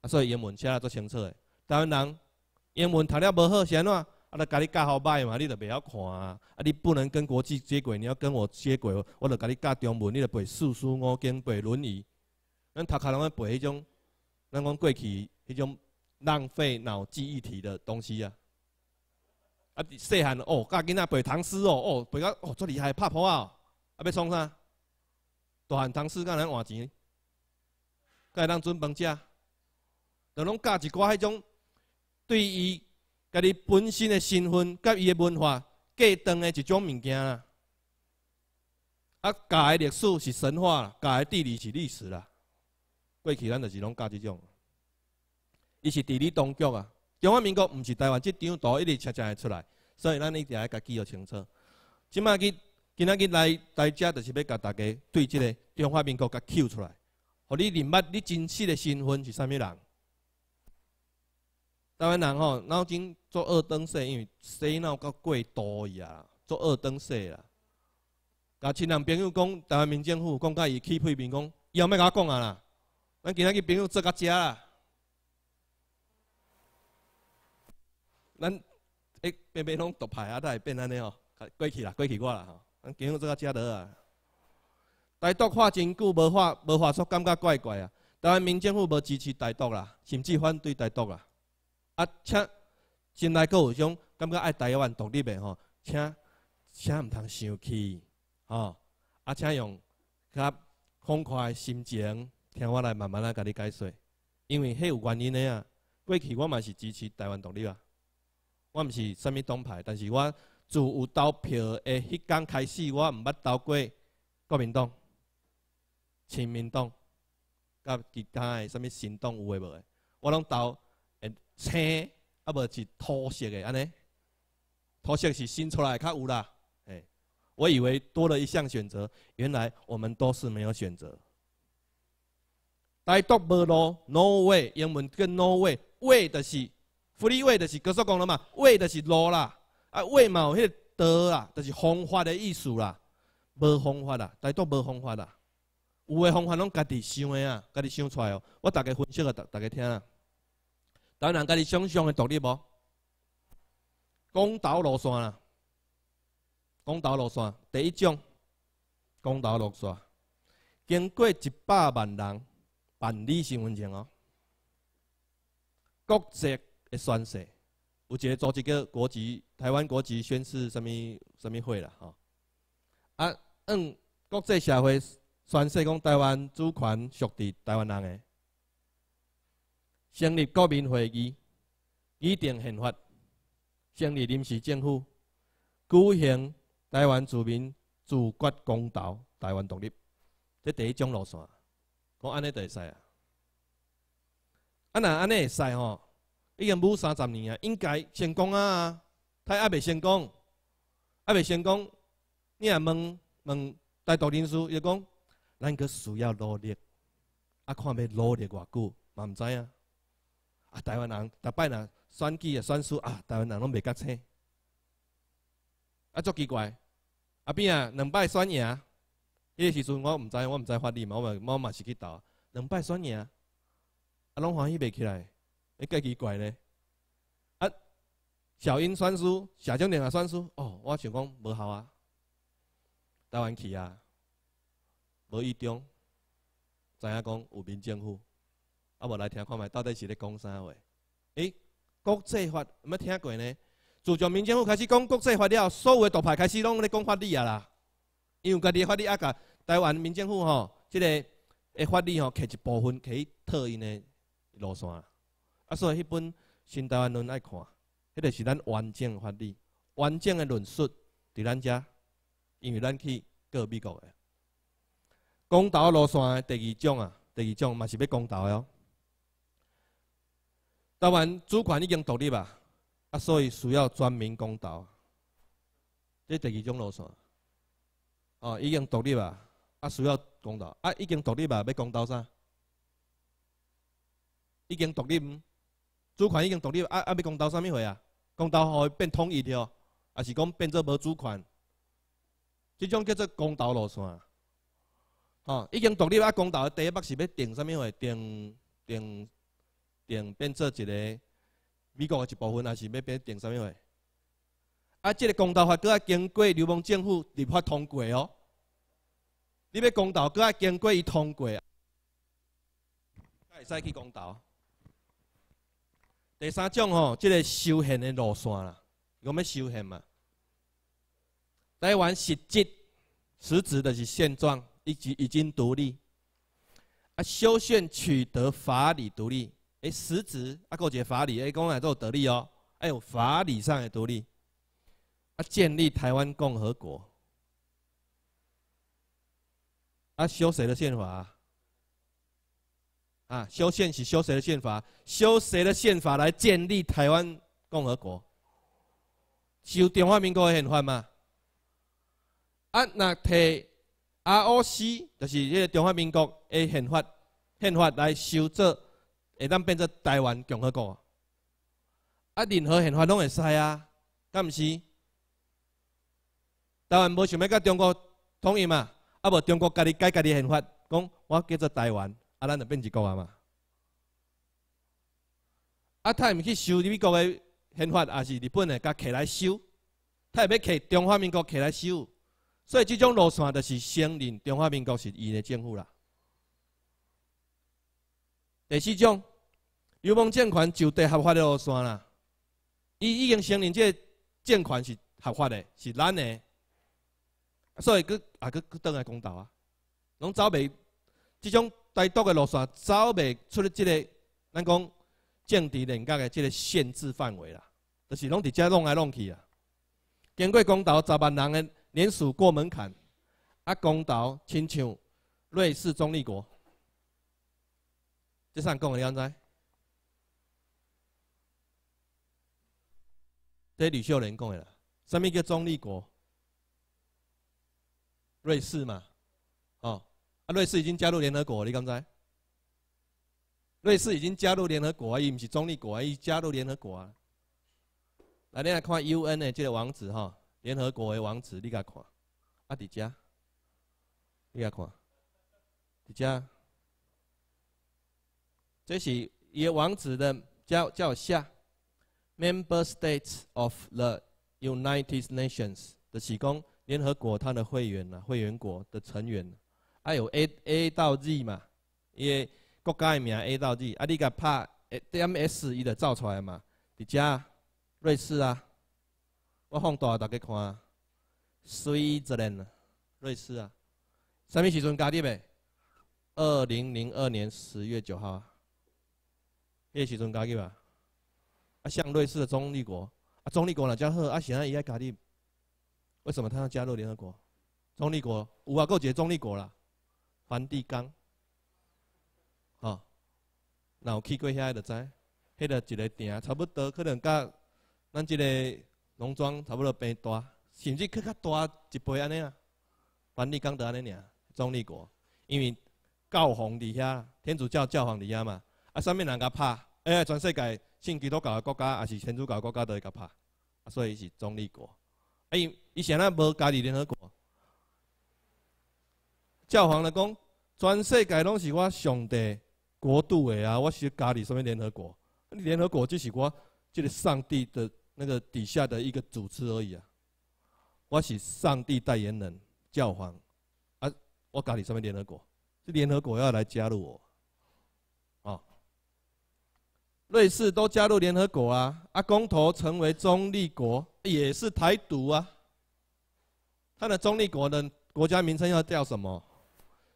啊，所以英文写得足清楚的。台湾人英文读了无好，是安怎？啊，著甲你教好歹嘛，你就袂晓看啊。啊，你不能跟国际接轨，你要跟我接轨，我著甲你教中文，你就背四书五经，背论语。咱头壳拢要背迄种，咱讲过去迄种浪费脑记忆体的东西啊。啊！细汉哦，教囡仔背唐诗哦，哦，背到哦，足厉害，拍破啊！啊，要创啥？大汉唐诗甲来换钱，甲会当存盘食，就拢教一寡迄种对于家己本身的身份、甲伊的文化过长的一种物件啦。啊，教的历史是神话，教的地理是历史啦。过去咱就是拢教这种，伊是地理当局啊。中华民国毋是台湾，即张图一直写常会出来，所以咱一定要家记号清楚。即摆去，今仔日来来遮，就是要甲大家对即个中华民国甲揪出来，互你认捌你真实的身份是啥物人。台湾人吼，脑筋做二等细，因为洗脑搞过度去啊，做二等细啦。甲亲人朋友讲，台湾民政府讲甲伊去批评讲伊后要甲我讲啊啦。咱今仔日朋友做甲遮啦。咱诶，变变拢独派啊，都会变安尼哦。过去啦，过去我啦吼。咱今日做遮嘉德啊，台独化真久，无化无化出，感觉怪怪啊。台湾民政府无支持台独啦，甚至反对台独啦。啊请心来，佫有种感觉，爱台湾独立的吼。请请毋通生气吼，啊请用较欢快的心情，听我来慢慢啊，甲你解释。因为迄有原因的啊。过去我嘛是支持台湾独立啊。我毋是啥物党派，但是我自有投票的迄天开始，我毋捌投过国民党、亲民党，甲其他诶啥物新党有诶无诶？我拢投诶青，啊无是土色诶安尼？土色是新出来较有啦。诶，我以为多了一项选择，原来我们都是没有选择。大都无路，no way，英文跟 no way，way 著是。福利卫就是告诉讲了嘛，卫就是路啦，啊，嘛有迄道啦，就是方法的意思啦，无方法啦，大多无方法啦，有诶方法拢家己想诶啊，家己想出来哦，我大个分析个大大个听啊，当然家己想象诶独立无？公道路线啦，公道路线第一种，公道路线，经过一百万人办理身份证哦，国际。诶，宣誓，有一个组织叫国籍，台湾国籍宣誓，啥物啥物会啦吼。啊，按国际社会宣誓讲，台湾主权属地台湾人诶，成立国民会议，拟定宪法，成立临时政府，举行台湾住民自决公投，台湾独立，这第一种路线，讲安尼就会使啊。啊，那安尼会使吼？已经武三十年啊，应该成功啊，他也袂成功，也袂成功。你也问问台道人士，伊讲咱个需要努力，啊，看要努力偌久，嘛毋知啊。啊，台湾人，逐摆人选举选输啊，台湾人拢袂觉醒，啊，足奇怪。啊边啊两摆选赢，迄个时阵我毋知我毋知法律，嘛，我嘛是去投，两摆选赢，啊拢欢喜袂起来。你够奇怪呢！啊，小英算输，小中良也算输。哦，我想讲无效啊，台湾去啊，无意中知影讲有民政府，啊无来听看觅，到底是咧讲啥话？哎，国际法，毋要听过呢。自从民政府开始讲国际法了，所有的大牌开始拢咧讲法律啊啦，因为家己诶法律啊，甲台湾民政府吼，即个诶法律吼，摕一部分，去特因诶路线。啊，所以迄本《新台湾论》爱看，迄个是咱完整法律、完整诶论述，伫咱遮，因为咱去过美国诶公道路线第二种啊，第二种嘛是要公道哦。当然，主权已经独立吧，啊，所以需要全民公道。这第二种路线，哦，已经独立吧，啊，需要公道，啊，已经独立吧，要公道啥？已经独立唔？主权已经独立，啊啊！要公到啥物货啊？公互伊变统一了，还是讲变做无主权？这种叫做公道路线，吼！已经独立啊！公投第一步是要定啥物货？定定定变做一个美国一部分，还是要变定啥物货？啊！这个公道法都要经过流氓政府立法通过哦。你要公道，都要经过伊通过啊。会使去公道。第三种哦，即个修行的路线啦，我们修行嘛。台湾实质、实质的是现状，以及已经独立。啊，修宪取得法理独立，哎，实质啊，够解法理，哎，共产党有得力哦，哎，有法理上的独立，啊，建立台湾共和国。啊，修谁的宪法？啊？啊！修宪是修谁的宪法？修谁的宪法来建立台湾共和国？修中华民国的宪法吗？啊，那摕 ROC 就是迄个中华民国的宪法，宪法来修做会当变做台湾共和国？啊，任何宪法拢会使啊，敢毋是？台湾无想要甲中国统一嘛？啊，无中国家己改家己宪法，讲我叫做台湾。啊，咱就变一个啊嘛！啊，他毋去收美国嘅宪法，也是日本嘅，甲起来收；，他要起中华民国起来收。所以，即种路线就是承认中华民国是伊嘅政府啦。第四种，流氓政权就地合法的路线啦。伊已经承认即个政权是合法的，是咱嘅，所以佢啊，佮佮倒来公道啊，拢走袂，即种。在独的路线走未出去，即个咱讲政治人格的即个限制范围啦，就是拢伫遮弄来弄去啊。经过公投十万人的连署过门槛，啊，公投亲像瑞士中立国，即阵讲嘅安怎？系吕秀莲讲的啦，什么叫中立国？瑞士嘛？瑞士已经加入联合国，你敢知？瑞士已经加入联合国啊！伊唔是中立国啊！伊加入联合国啊！来，你来看 UN 的这个网址哈，联合国的网址，你来看，啊，迪加，你来看，迪加，这是伊网址的叫叫下 Member States of the United Nations 的，是讲联合国它的会员呐，会员国的成员。还有 A A 到 Z 嘛，伊个国家个名 A 到 Z，啊，你甲拍 DMS 伊就造出来嘛。伫遮瑞士啊，我放大大家看，Switzerland，瑞士啊。啥物时阵加入诶？二零零二年十月九号。迄个时阵加入啊？啊，像瑞士的中立国，啊，中立国若遮好，啊，现在伊也加入。为什么他要加入联合国？中立国有啊，够个中立国啦。梵蒂冈，吼，那有去过遐就知，迄就一个埕，差不多可能甲咱即个农庄差不多平大，甚至去较大一倍安尼啊。梵蒂冈就安尼尔，中立国，因为教皇伫遐，天主教教皇伫遐嘛，啊，啥物人甲拍？哎，全世界信基督教的国家，也是天主教的国家都会甲拍，所以是中立国。哎，伊现在无加入联合国。教皇来讲，全世界拢是我上帝国度的啊！我是家里什么联合国？联合国就是我，就是上帝的那个底下的一个组织而已啊！我是上帝代言人，教皇，啊，我家里什么联合国？是联合国要来加入我，啊，瑞士都加入联合国啊！啊，公投成为中立国也是台独啊！他的中立国的国家名称要叫什么？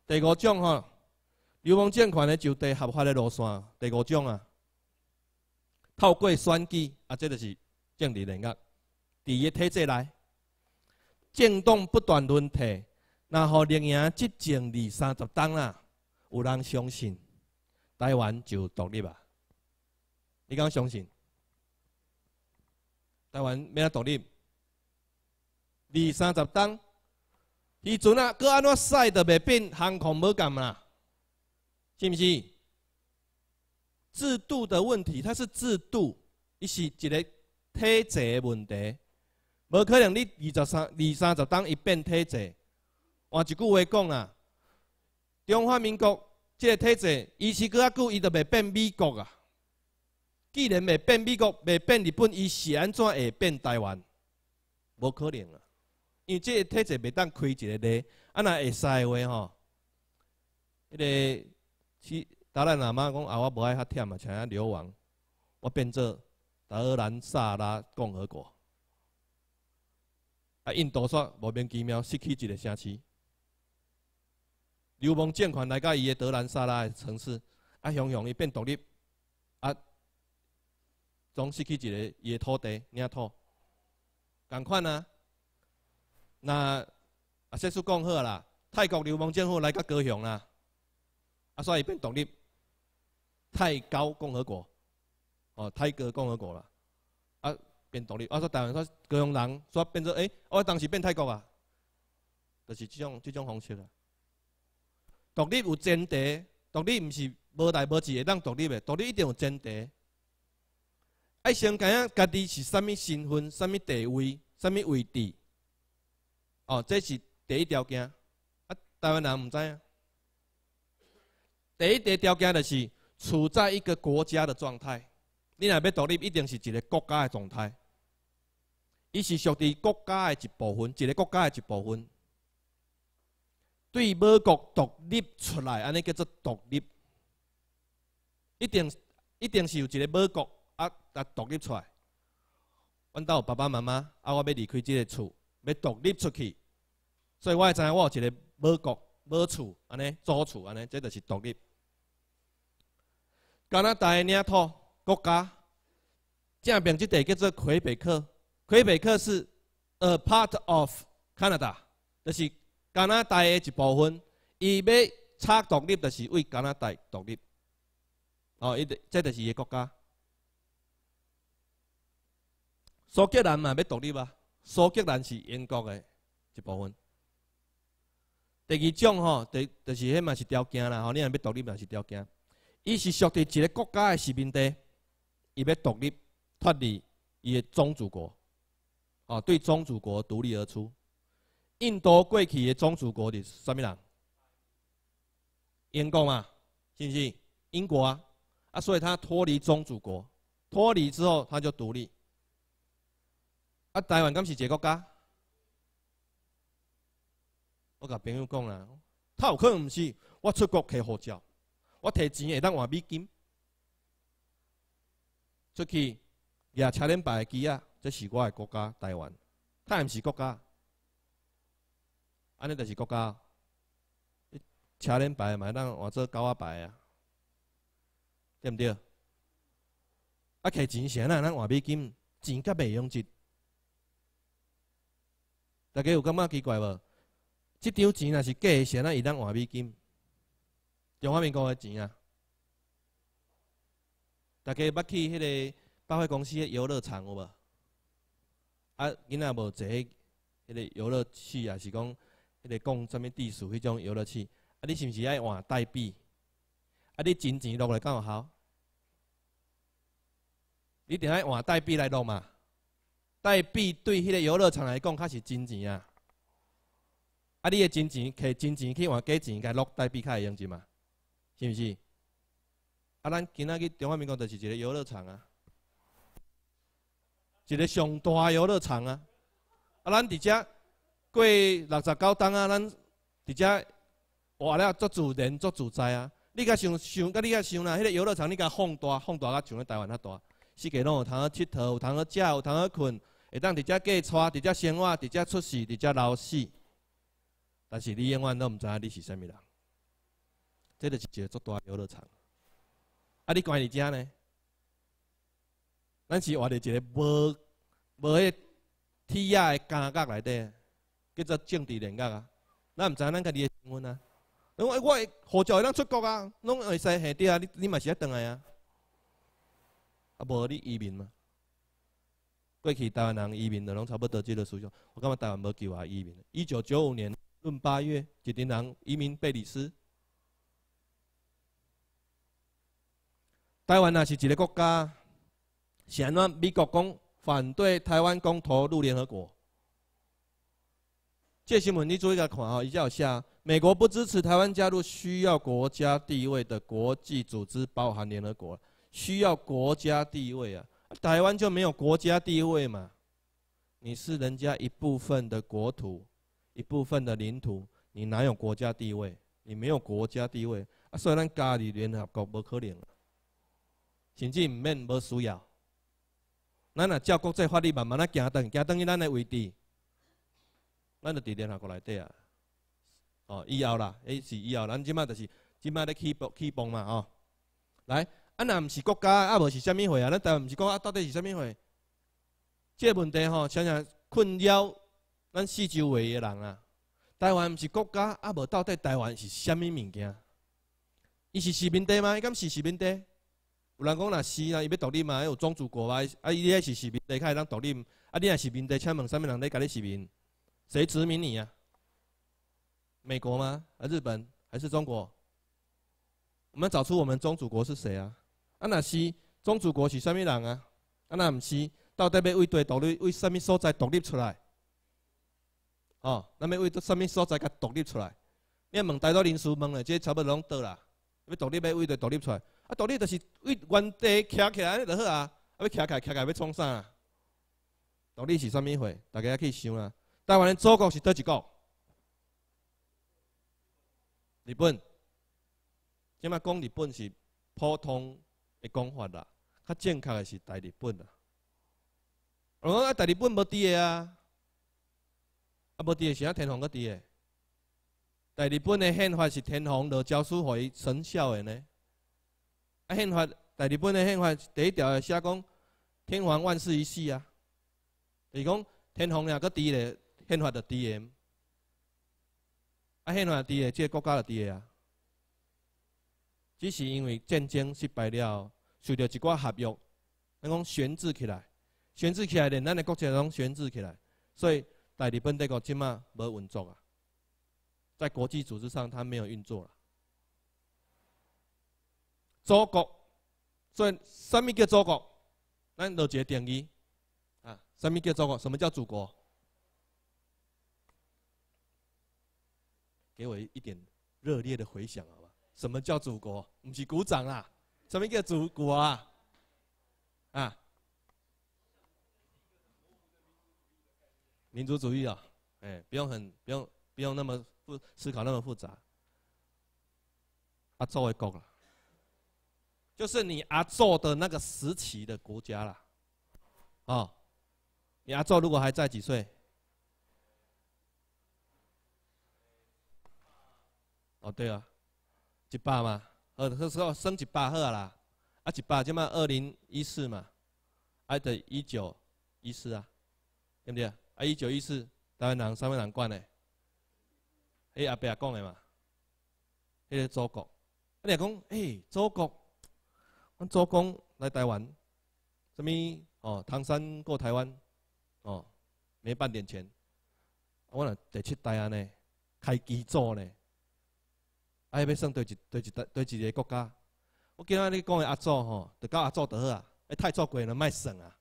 第五种吼，流氓政款咧，就第合法的路线。第五种啊，透过选举，啊，这就是政治人格。第一体制内，政党不断轮替，然后连赢执政二三十党啊，有人相信台湾就独立啊？你敢相信？台湾要得独立，二三十党。伊阵啊，佫安怎使都袂变航空母舰啦，是毋是？制度的问题，它是制度，伊是一个体制的问题。无可能你二十三、二三十当一变体制。换一句话讲啊，中华民国这个体制，伊是佫较久，伊都袂变美国啊。既然袂变美国，袂变日本，伊是安怎会变台湾？无可能啊！因为这个体制未当开一个例，啊，那会使话吼，迄个达赖喇嘛讲啊，我无爱遐忝啊，像遐流亡，我变做德兰萨拉共和国，啊，印度煞莫名其妙失去一个城市，流亡捐款来甲伊个德兰萨拉的城市，啊，雄雄伊变独立，啊，总失去一个伊个土地，领土，咁款啊。那啊，先说讲好啦，泰国流氓政府来个高雄啦，啊，所以变独立，泰高共和国，哦，泰国共和国啦，啊，变独立，啊，说台湾说高雄人，说变做哎，我当时变泰国啊，就是这种这种方式啦。独立有前提，独立毋是无代无志会当独立未？独立一定有前提。爱先知影家己是啥物身份、啥物地位、啥物位置。哦，这是第一条件啊！台湾人唔知啊。第一个条件就是处在一个国家的状态。你若要独立，一定是一个国家的状态。伊是属于国家的一部分，一个国家的一部分。对美国独立出来，安尼叫做独立。一定一定是有一个美国啊，啊独立出来。兜到爸爸妈妈啊，我要离开这个厝。要独立出去，所以我会知我有一个美国某厝安尼租厝安尼，这就是独立。加拿大领土国家，正边即地叫做魁北克。魁北克是 a part of Canada，就是加拿大的一部分。伊要拆独立，就是为加拿大独立。哦，伊这这就是伊国家。苏格兰嘛，要独立啊？苏格兰是英国的一部分。第二种吼，第就是迄嘛是条件啦吼，你若要独立嘛是条件。伊是属于一个国家的殖民地，伊要独立脱离伊的宗主国，哦，对宗主国独立而出。印度过去的宗主国是啥物人？英国嘛，是不是？英国啊，啊，所以他脱离宗主国，脱离之后他就独立。啊，台湾敢是一个国家，我甲朋友讲啦，他有可能是我出国开护照，我提钱会当换美金，出去也车联牌机啊，这是我的国家台湾，他毋是国家，安尼就是国家，车联牌咪当换做狗仔牌啊，对毋对？啊，提钱安啦，咱换美金，钱甲袂用钱。大家有感觉奇怪无？即张钱若是假的，现在会当换美金，中华民国的钱啊！大家捌去迄个百货公司、诶游乐场有无？啊，囡仔无坐迄个游乐器，也是讲迄个讲什物地鼠迄种游乐器？啊，你是毋是爱换代币？啊，你真钱落来敢有好？你定爱换代币来落嘛？代币对迄个游乐场来讲，它是真钱啊！啊，你的真钱摕真钱去换假钱，该落代币较会用，钱嘛？是毋是？啊，咱今仔去中华民国就是一个游乐场啊，一个上大游乐场啊！啊，咱伫遮过六十九冬啊，咱伫遮活了足自然足自在啊！你甲想想，甲你甲想啦，迄个游乐场你甲放大放大，甲像咧台湾遐大，四界拢有通去佚佗，有通去食，有通去困。会当直接过穿，直接生活，直接出世，直接老死，但是你永远都毋知你是虾物人，这个足做大游乐场。啊，你关伫遮呢？咱是活伫一个无无迄天涯的感觉内底，叫做政治人格啊。咱毋知咱家己的身份啊。因为我会护照会咱出国啊，拢会使下底啊，你你嘛是要倒来啊？啊，无你移民嘛？过去台湾人移民，的拢差不多得这个输赢。我感觉台湾无计划移民。一九九五年闰八月，一群人移民贝里斯。台湾也是一个国家，安然美国讲反对台湾公投入联合国，些新闻你注一个看啊，一下下，美国不支持台湾加入需要国家地位的国际组织，包含联合国，需要国家地位啊。台湾就没有国家地位嘛？你是人家一部分的国土，一部分的领土，你哪有国家地位？你没有国家地位，所以咱家里联合国不可能，甚至唔免无需要。咱若照国际法律慢慢啊行，等行等于咱的位置，咱就伫联合国来底啊。哦，以后啦，诶是以后，咱今麦就是今麦咧起步起步嘛哦，来。啊！若毋是国家，啊无是虾米会啊？咱台湾是国家，到底是虾米会？这问题吼，常常困扰咱四周围的人啊。台湾毋是国家，啊无到底台湾是虾米物件？伊是殖民地吗？伊敢是殖民地？有人讲若是啊，伊要独立嘛？有宗主国啊？啊，伊咧是殖民地，较会当独立。啊，你若是殖民地，请问啥物人咧？甲你殖民？谁殖民你啊？美国吗？啊，日本还是中国？我们找出我们宗主国是谁啊？啊，那是宗主国是啥物人啊？啊，那毋是到底要为地独立，为啥物所在独立出来？哦，那么为啥物所在甲独立出来？你问大多数问嘞，这差不多拢倒啦。要独立，要为地独立出来。啊，独立就是为原地徛起安尼就好啊。啊，要徛起，徛起要创啥？独立是啥物货？大家去想啦。台湾的祖国是倒一个？日本？即嘛讲日本是普通？嘅讲法啦，较正确诶，是大日本啦。我讲啊，大日本无伫个啊，啊无伫个是啊天皇佮伫个。大日本诶宪法是天皇落诏书伊生效诶呢。啊宪法大日本诶宪法第一条写讲天皇万世一世啊，就是讲天皇两个伫嘞宪法就伫诶。啊宪法伫个即个国家就伫个啊，只是因为战争失败了。就著一寡合约，咱讲悬置起来，悬置起来，连咱的国家拢悬置起来，所以大日本帝国即马无运作啊，在国际组织上它没有运作了。祖国，所以什么叫祖国？咱一个定义啊，什么叫祖国？什么叫祖国？给我一点热烈的回响，好吧？什么叫祖国？毋是鼓掌啊！什么一个祖国啊？啊，民族主义啊，哎，不用很，不用不用那么复思考那么复杂。阿坐为国了，就是你阿坐的那个时期的国家了，哦，阿坐如果还在几岁？哦，对啊，一百吗？二那时候升百巴克啦，啊一百即嘛二零一四嘛，啊著一九一四啊，对不对啊？啊一九一四，台湾人、三个人管的，哎阿伯讲公的嘛，个祖国，阿你讲，哎祖国，阮祖公来台湾，啥物？哦？唐山过台湾，哦，没半点钱，我那第七代安尼开基座呢。啊，要算对一、对一、对一，个国家。我今仔日讲的阿祖吼，得到阿祖得好啊。伊太祖过了，迈算啊。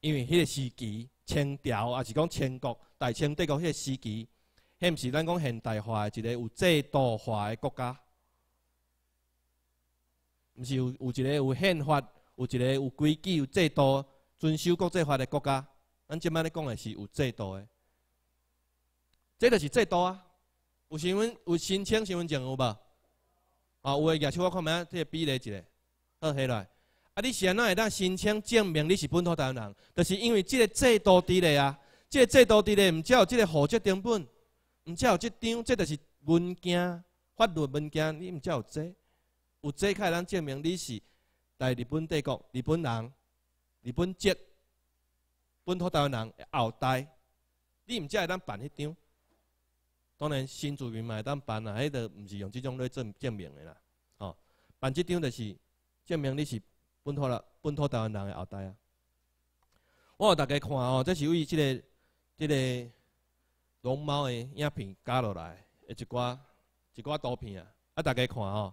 因为迄个时期，清朝也是讲千国大清帝国迄个时期，迄毋是咱讲现代化的一个有制度化的国家，毋是有有一个有宪法、有一个有规矩、有制度、遵守国际法的国家。咱即摆咧讲的是有制度的，这个是制度啊。有新闻有申请身份证有无？啊，有诶，举手我看下，即个比例一下，好下来。啊，你是安怎会当申请证明你是本土台湾人？著是因为即个制度伫咧啊，即个制度伫咧，毋只有即个户籍登本，毋只有即张，即著是文件、法律文件，你毋只有这，有这可会当证明你是在日本帝国日本人、日本籍本土台湾人的后代，你毋只会当办迄张。当然，新住民会当办啦，迄个毋是用即种来证证明的啦。哦，办即张就是证明你是本土啦、本土台湾人的后代啊。我大家看哦，这是为即个即个龙猫的影片加落来一寡一寡图片啊。啊，大家看哦，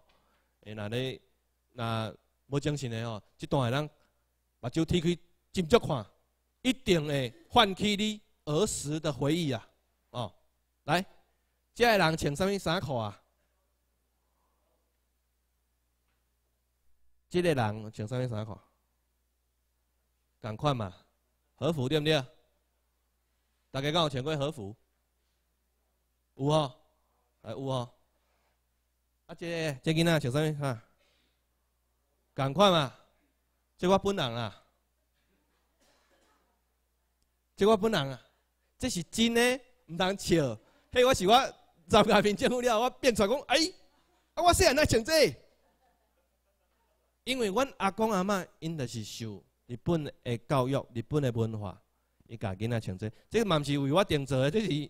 诶，那咧那无精神的哦，即段人目睭睁开，近接看，一定会唤起你儿时的回忆啊。哦，来。这个人穿什么衫裤啊？这个人穿什么衫裤？赶快嘛，和服对不对？大家有穿过和服，有哦，哎有哦。啊这这囡仔穿什么啊？赶快嘛，这我本人啊，这我本人啊，这是真的，唔通笑。嘿，我是我。赵嘉宾见我了，我变出来讲，哎，啊，我细汉咧穿这，因为阮阿公阿妈因着是受日本的教育，日本的文化，伊家囡仔穿这，这嘛毋是为我定做诶，这是，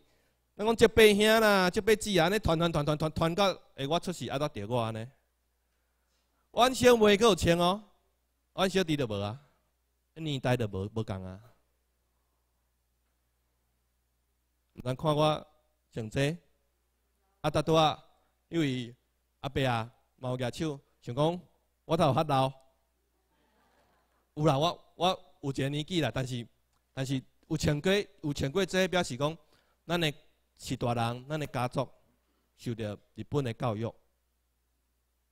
咱讲接辈兄啦，接辈姊安尼团团团团团团到诶，我出世啊，倒着我安尼，阮小妹有穿哦，阮小弟着无啊，年代着无无共啊，咱看我穿这。阿大多啊，因为阿伯啊，毛举手，想讲我都有发老，有啦，我我有一个年纪啦，但是但是有穿过有穿过这，表示讲，咱的是大人，咱的家族受着日本的教育，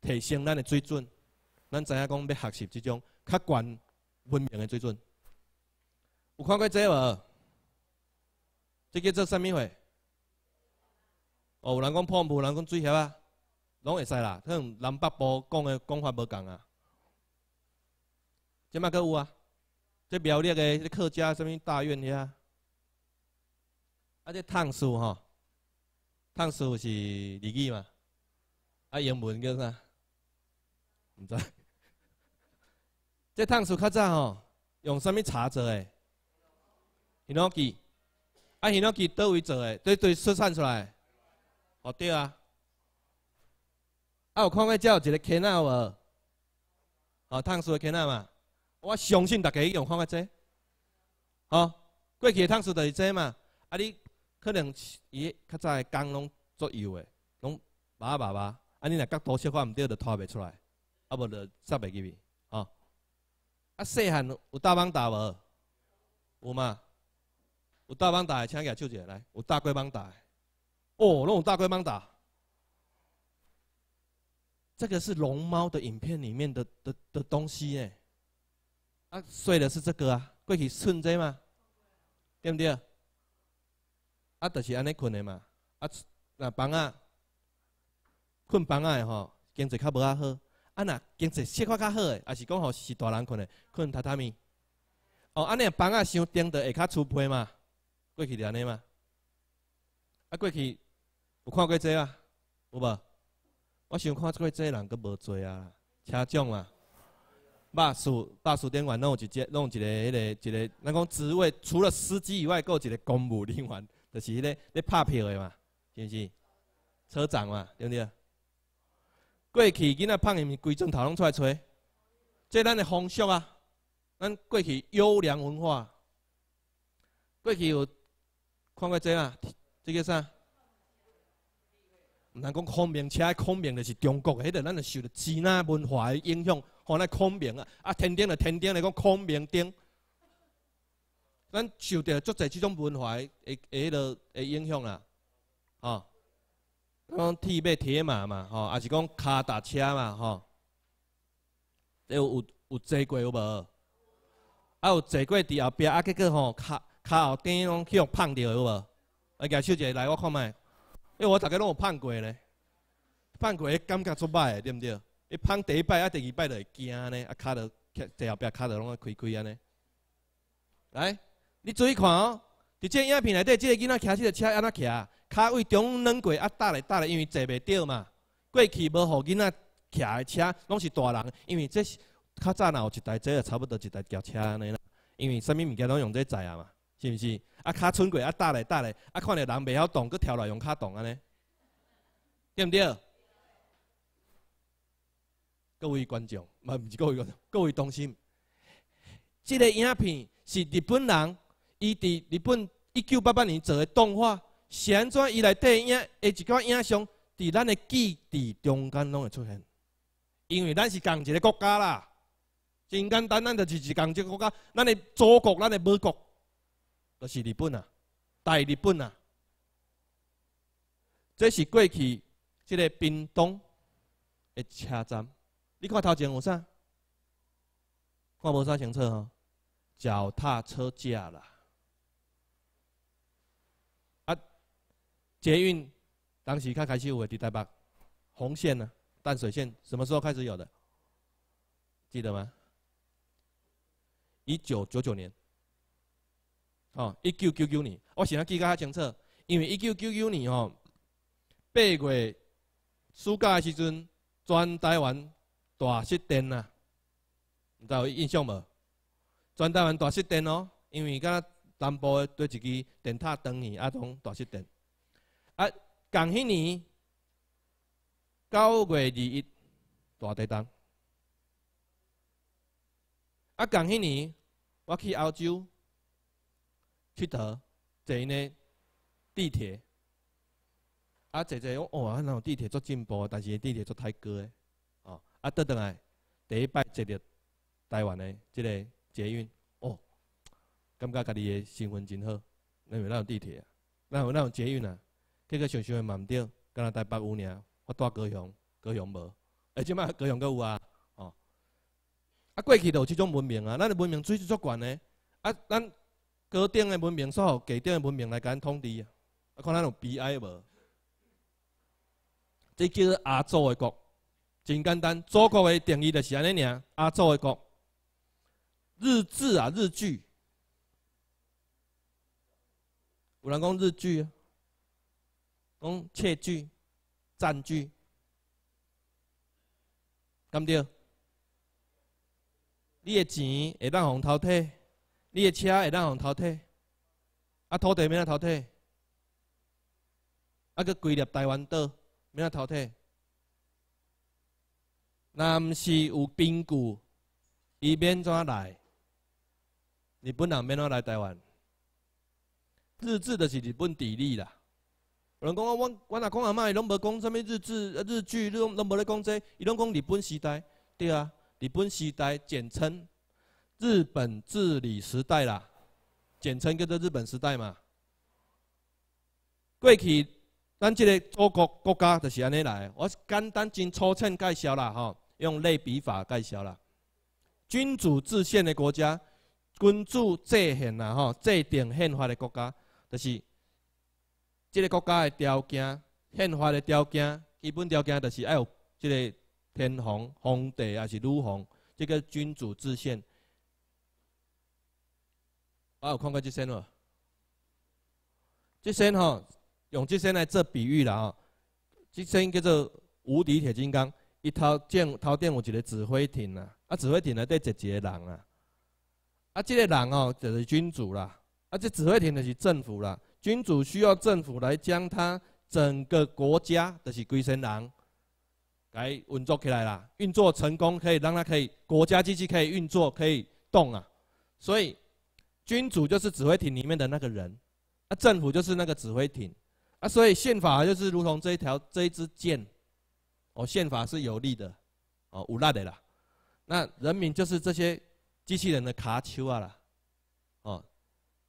提升咱的水准，咱知影讲要学习这种较悬文明的水准，有看过这无？这叫做啥物话。哦，有人讲瀑布，有人讲水蛇啊，拢会使啦。可能南北部讲个讲法无共啊。即卖阁有啊，即苗栗个客家什么大院遐，啊，即碳树吼，碳树是日语嘛，啊，英文叫啥？唔知。即碳树较早吼，用啥物茶做诶？香料机，啊，香料机倒位做诶？对对，出产出来。哦，对啊，啊有看过只有一个 k a n o 无？哦，汤氏的 k a n o 嘛，我相信大家有看过这，哦，过去的汤氏就是这嘛，啊你可能伊较在江拢左右的，拢麻麻麻。啊你若角度小看唔对，就拖袂出来，啊无就塞袂入去，吼，啊细汉有大棒打无？有嘛？有大棒打，请举手者来，有大规棒打。哦，那种大龟帮打。这个是龙猫的影片里面的的的东西诶，啊，睡的是这个啊，过去睡这嘛，对不对？啊，都是安尼困的嘛。啊，那房仔困房仔的吼，经济较无较好。啊，那经济情况较好，也是讲吼是大人困的，困榻榻米。哦，安尼房子伤订的会较粗胚嘛，过去着安尼嘛。啊，过去。有看过这啊？有无？我想看过这人佫无多啊，车长肉秘书、秘书人员有一拢有一个迄个一个，咱讲职位除了司机以外，有一个公务人员，就是迄个咧拍票的嘛，是毋是？车长嘛，对不对过去囡仔胖个咪规转头拢出来吹，这咱的风俗啊，咱过去优良文化。过去有看过这啊？即个啥？咱讲孔明车，孔明就是中国迄个咱就受着支那文化的影响，吼，咱孔明啊，啊天顶来天顶来讲孔明顶，咱受着足侪即种文化诶诶迄落诶影响啦，吼，讲铁马铁马嘛，吼，也是讲骹踏车嘛，吼，有有有坐过有无？啊有坐过伫后壁，啊结果吼，脚脚后跟拢去碰着有无？来举手者来我看卖。因为我大家拢有碰过咧，碰过咧感觉足歹的，对毋对？一碰第一摆啊，第二摆就会惊咧，啊，脚就坐后壁脚就拢啊开开安尼。来，你注意看哦，在这影片内底，即个囡仔骑即个车安怎骑啊？位中软过啊，搭来搭来，因为坐袂着嘛。过去无互囡仔骑的车，拢是大人，因为这是较早若有一台这也差不多一台轿车安尼啦，因为啥物物件拢用这载啊嘛。是毋是？啊，卡伸过啊，打来打来，啊，看着人袂晓动，佫跳来用卡动安尼，对毋对？各位观众，嘛毋是各位观众，各位同心，即个影片是日本人，伊伫日本一九八八年做个动画，是安怎伊来电影，下一款影像伫咱个记忆中间拢会出现，因为咱是同一个国家啦，真简单咱就是是同一个国家，咱个祖国，咱个母国。都是日本啊，大日本啊！这是过去这个冰冻的车站，你看头前有啥？看无啥清楚哦，脚踏车架啦。啊，捷运当时开开始有伫台北，红线呢？淡水线什么时候开始有的？记得吗？一九九九年。哦，一九九九年，我现在记加较清楚，因为一九九九年吼八月暑假时阵，全台湾大失电啊，你有印象无？全台湾大失电哦，因为刚南部对一支电塔断去，啊同大失电。啊，共迄年九月二日大地震。啊，共迄年我去澳洲。去得坐呢地铁，啊，坐坐哦，啊，那种地铁做进步，但是地铁做太挤，哦，啊，倒转来第一摆坐着台湾诶即个捷运，哦，感觉家己诶身份真好，因为有那种地铁，有那种捷运啊，去果想想嘛毋对，敢若台北有呢，我带高雄，高雄无，诶即摆高雄佫有啊，哦，啊，过去就有这种文明啊，咱的文明水准足悬诶啊，咱。高顶的文明煞互低顶的文明来咱统治啊！啊，看咱有悲哀无？这叫做亚洲的国，真简单。祖国的定义就是安尼尔，亚洲的国。日字啊，日剧，有人讲日句，讲窃剧、占句，咁对？你的钱会当行偷汰？你的车会当互淘汰？啊，土地免哪淘汰？啊，佮规入台湾岛免哪淘汰？毋是有评故，伊免怎来？日本人免哪来台湾？日治著是日本地理啦。人讲我我我阿公阿伊拢无讲啥物日治、日据，拢拢无咧讲这，伊拢讲日本时代，对啊，日本时代简称。日本治理时代啦，简称叫做日本时代嘛。过去咱这个中国国家就是安尼来，我简单真粗浅介绍了吼，用类比法介绍了君主制宪的国家，君主制宪啦吼，制定宪法的国家，就是这个国家的条件，宪法的条件，基本条件就是要有这个天皇、皇帝，还是女皇，这个君主制宪。啊，看过这声哦，这声吼用这声来做比喻啦啊，这声叫做无敌铁金刚，一套电头套电舞机的指挥艇啦，啊，指挥艇内带一个人啊，啊，这个人哦就是君主啦，啊，这指挥艇就是政府啦，君主需要政府来将他整个国家就是鬼神人来运作起来啦，运作成功可以让他可以国家机器可以运作可以动啊，所以。君主就是指挥艇里面的那个人，啊，政府就是那个指挥艇，啊，所以宪法就是如同这一条这一支箭，哦，宪法是有利的，哦，无赖的啦，那人民就是这些机器人的卡丘啊啦，哦，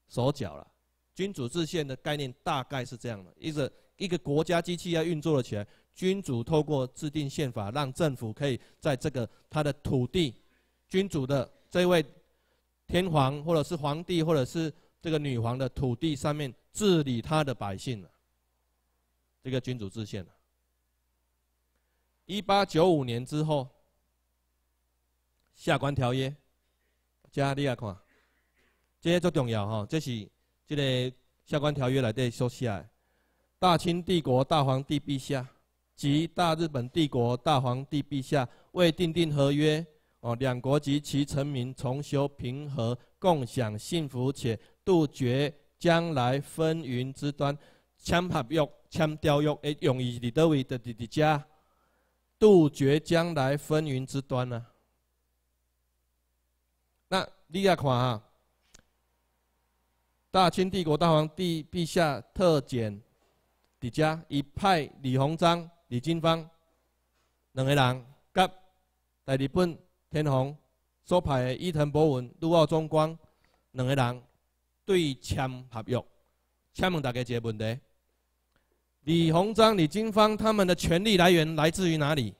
手脚了，君主制宪的概念大概是这样的，一个一个国家机器要运作了起来，君主透过制定宪法，让政府可以在这个他的土地，君主的这位。天皇，或者是皇帝，或者是这个女皇的土地上面治理他的百姓了。这个君主制宪了。一八九五年之后，《下关条约》加利亚款，这些最重要哈，这是这个《下关条约》来对说起来，大清帝国大皇帝陛下及大日本帝国大皇帝陛下为订定合约。哦，两国及其臣民重修平和，共享幸福，且杜绝将来纷纭之端。签合约、签条约，诶，用于李德维的弟弟家，杜绝将来纷纭之端啊。那你也看啊，大清帝国大皇帝陛下特简李家，一派李鸿章、李金芳两个人，甲在日本。天皇所派伊藤博文、陆奥忠光两个人对签合约。请问大家一个问题：李鸿章、李金芳他们的权力来源来自于哪里？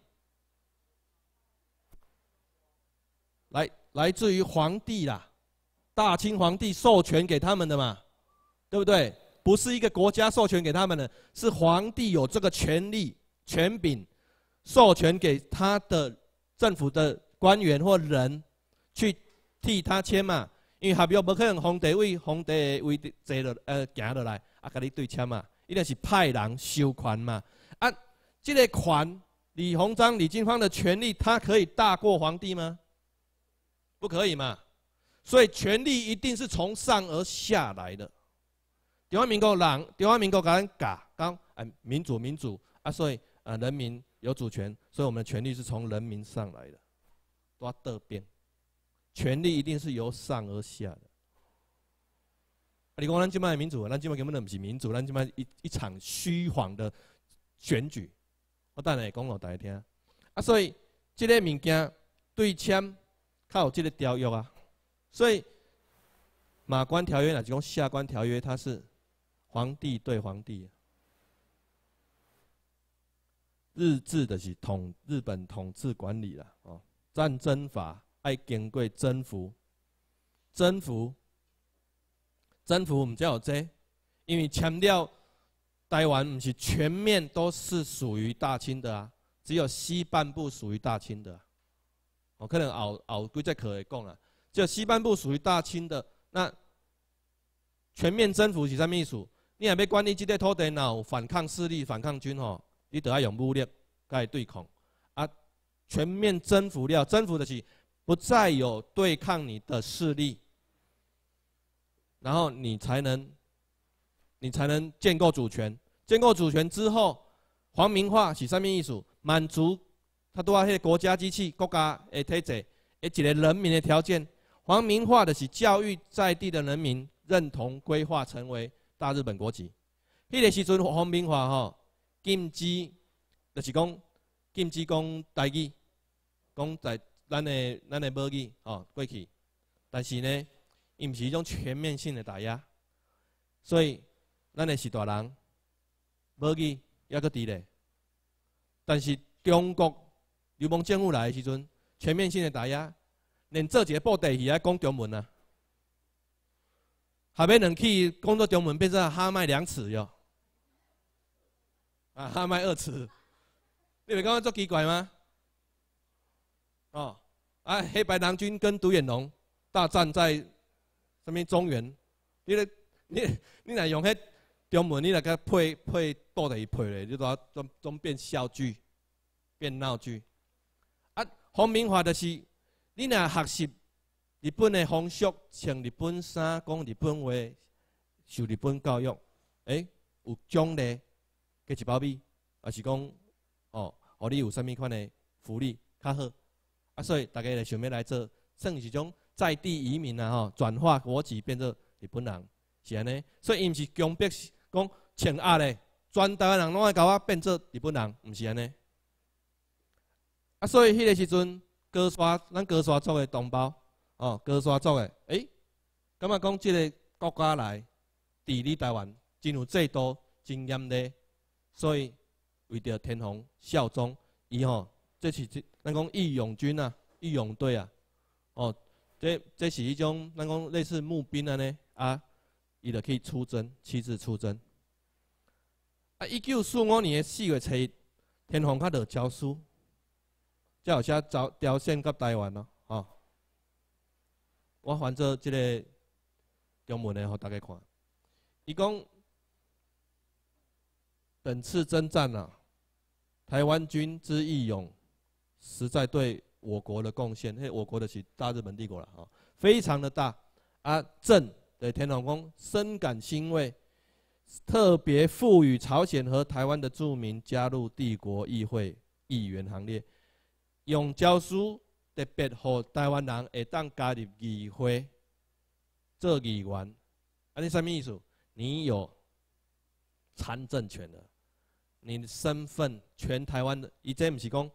来，来自于皇帝啦，大清皇帝授权给他们的嘛，对不对？不是一个国家授权给他们的，是皇帝有这个权力权柄授权给他的政府的。官员或人去替他签嘛，因为合约不可能皇帝为皇帝为坐落呃行落来，啊跟你对签嘛，一定是派人收款嘛。啊，这个款，李鸿章、李金芳的权力，他可以大过皇帝吗？不可以嘛。所以权力一定是从上而下来的。台湾民国人，台湾民国敢搞，搞，啊民主民主啊，所以啊人民有主权，所以我们的权力是从人民上来的。多得变，权力一定是由上而下的。你讲咱今麦民主，咱今麦根本就唔是民主，咱今麦一一场虚晃的选举。我等下会讲给大家听。啊，所以这个物件对签靠这个条约啊，所以马关条约啊，讲下关条约，它是皇帝对皇帝，日治的是统日本统治管理了哦。战争法爱经过征服，征服，征服，唔只有这，因为强调台湾唔是全面都是属于大清的啊，只有西半部属于大清的，我可能熬熬规则可以讲啦，就西半部属于大清的，那全面征服几多秘书？你还别管理这个土地，那反抗势力、反抗军吼，你都要用武力来对抗。全面征服掉，征服得起，不再有对抗你的势力。然后你才能，你才能建构主权。建构主权之后，皇民化是三面一属满足他多阿些国家机器、国家、诶体制，诶几类人民的条件。皇民化的是教育在地的人民认同，规划成为大日本国籍。迄个时阵皇民化吼，禁止就是讲禁止讲大伊。讲在咱的咱的母语哦过去，但是呢，伊毋是迄种全面性的打压，所以咱的是大人，母语也搁伫咧。但是中国流氓政府来的时阵，全面性的打压，连做一个布袋戏也讲中文啊，后尾两去讲到中文变成哈麦两词哟，啊哈麦二词，你袂感觉足奇怪吗？哦，啊，黑白郎君跟独眼龙大战在什么中原？你你你来用迄中文，你来个配配倒多的配咧，你啊，总总变笑剧，变闹剧。啊，方明华就是你来学习日本的风俗，穿日本衫，讲日本话，受日本教育。哎，有奖励，加一包米，还是讲哦，哦，你有啥物款的福利较好？所以大家咧想欲来做，算是种在地移民啊，吼，转化国籍变做日本人，是安尼。所以伊毋是强迫，是讲请压咧，全台人拢会甲我变做日本人，毋是安尼。啊，所以迄个时阵，高山咱高山族的同胞，哦，高山族的，诶，感觉讲即个国家来治理台湾，真有制度，真严厉，所以为着天皇效忠，伊吼。这是咱讲义勇军啊，义勇队啊，哦，这这是一种咱讲类似募兵的呢啊，伊就可以出征，亲自出征。啊，一九四五年四月初天皇较始诏书，即下走朝鲜甲台湾咯，哦，我翻作这个中文的给大家看，伊讲，本次征战啊，台湾军之义勇。实在对我国的贡献，嘿，我国的是大日本帝国了啊，非常的大。啊，朕对天皇宫深感欣慰，特别赋予朝鲜和台湾的著名加入帝国议会议员行列。用教书特别和台湾人会当加入议会做议员，啊，你什么意思？你有参政权了，你的身份全台湾的，以这不是讲？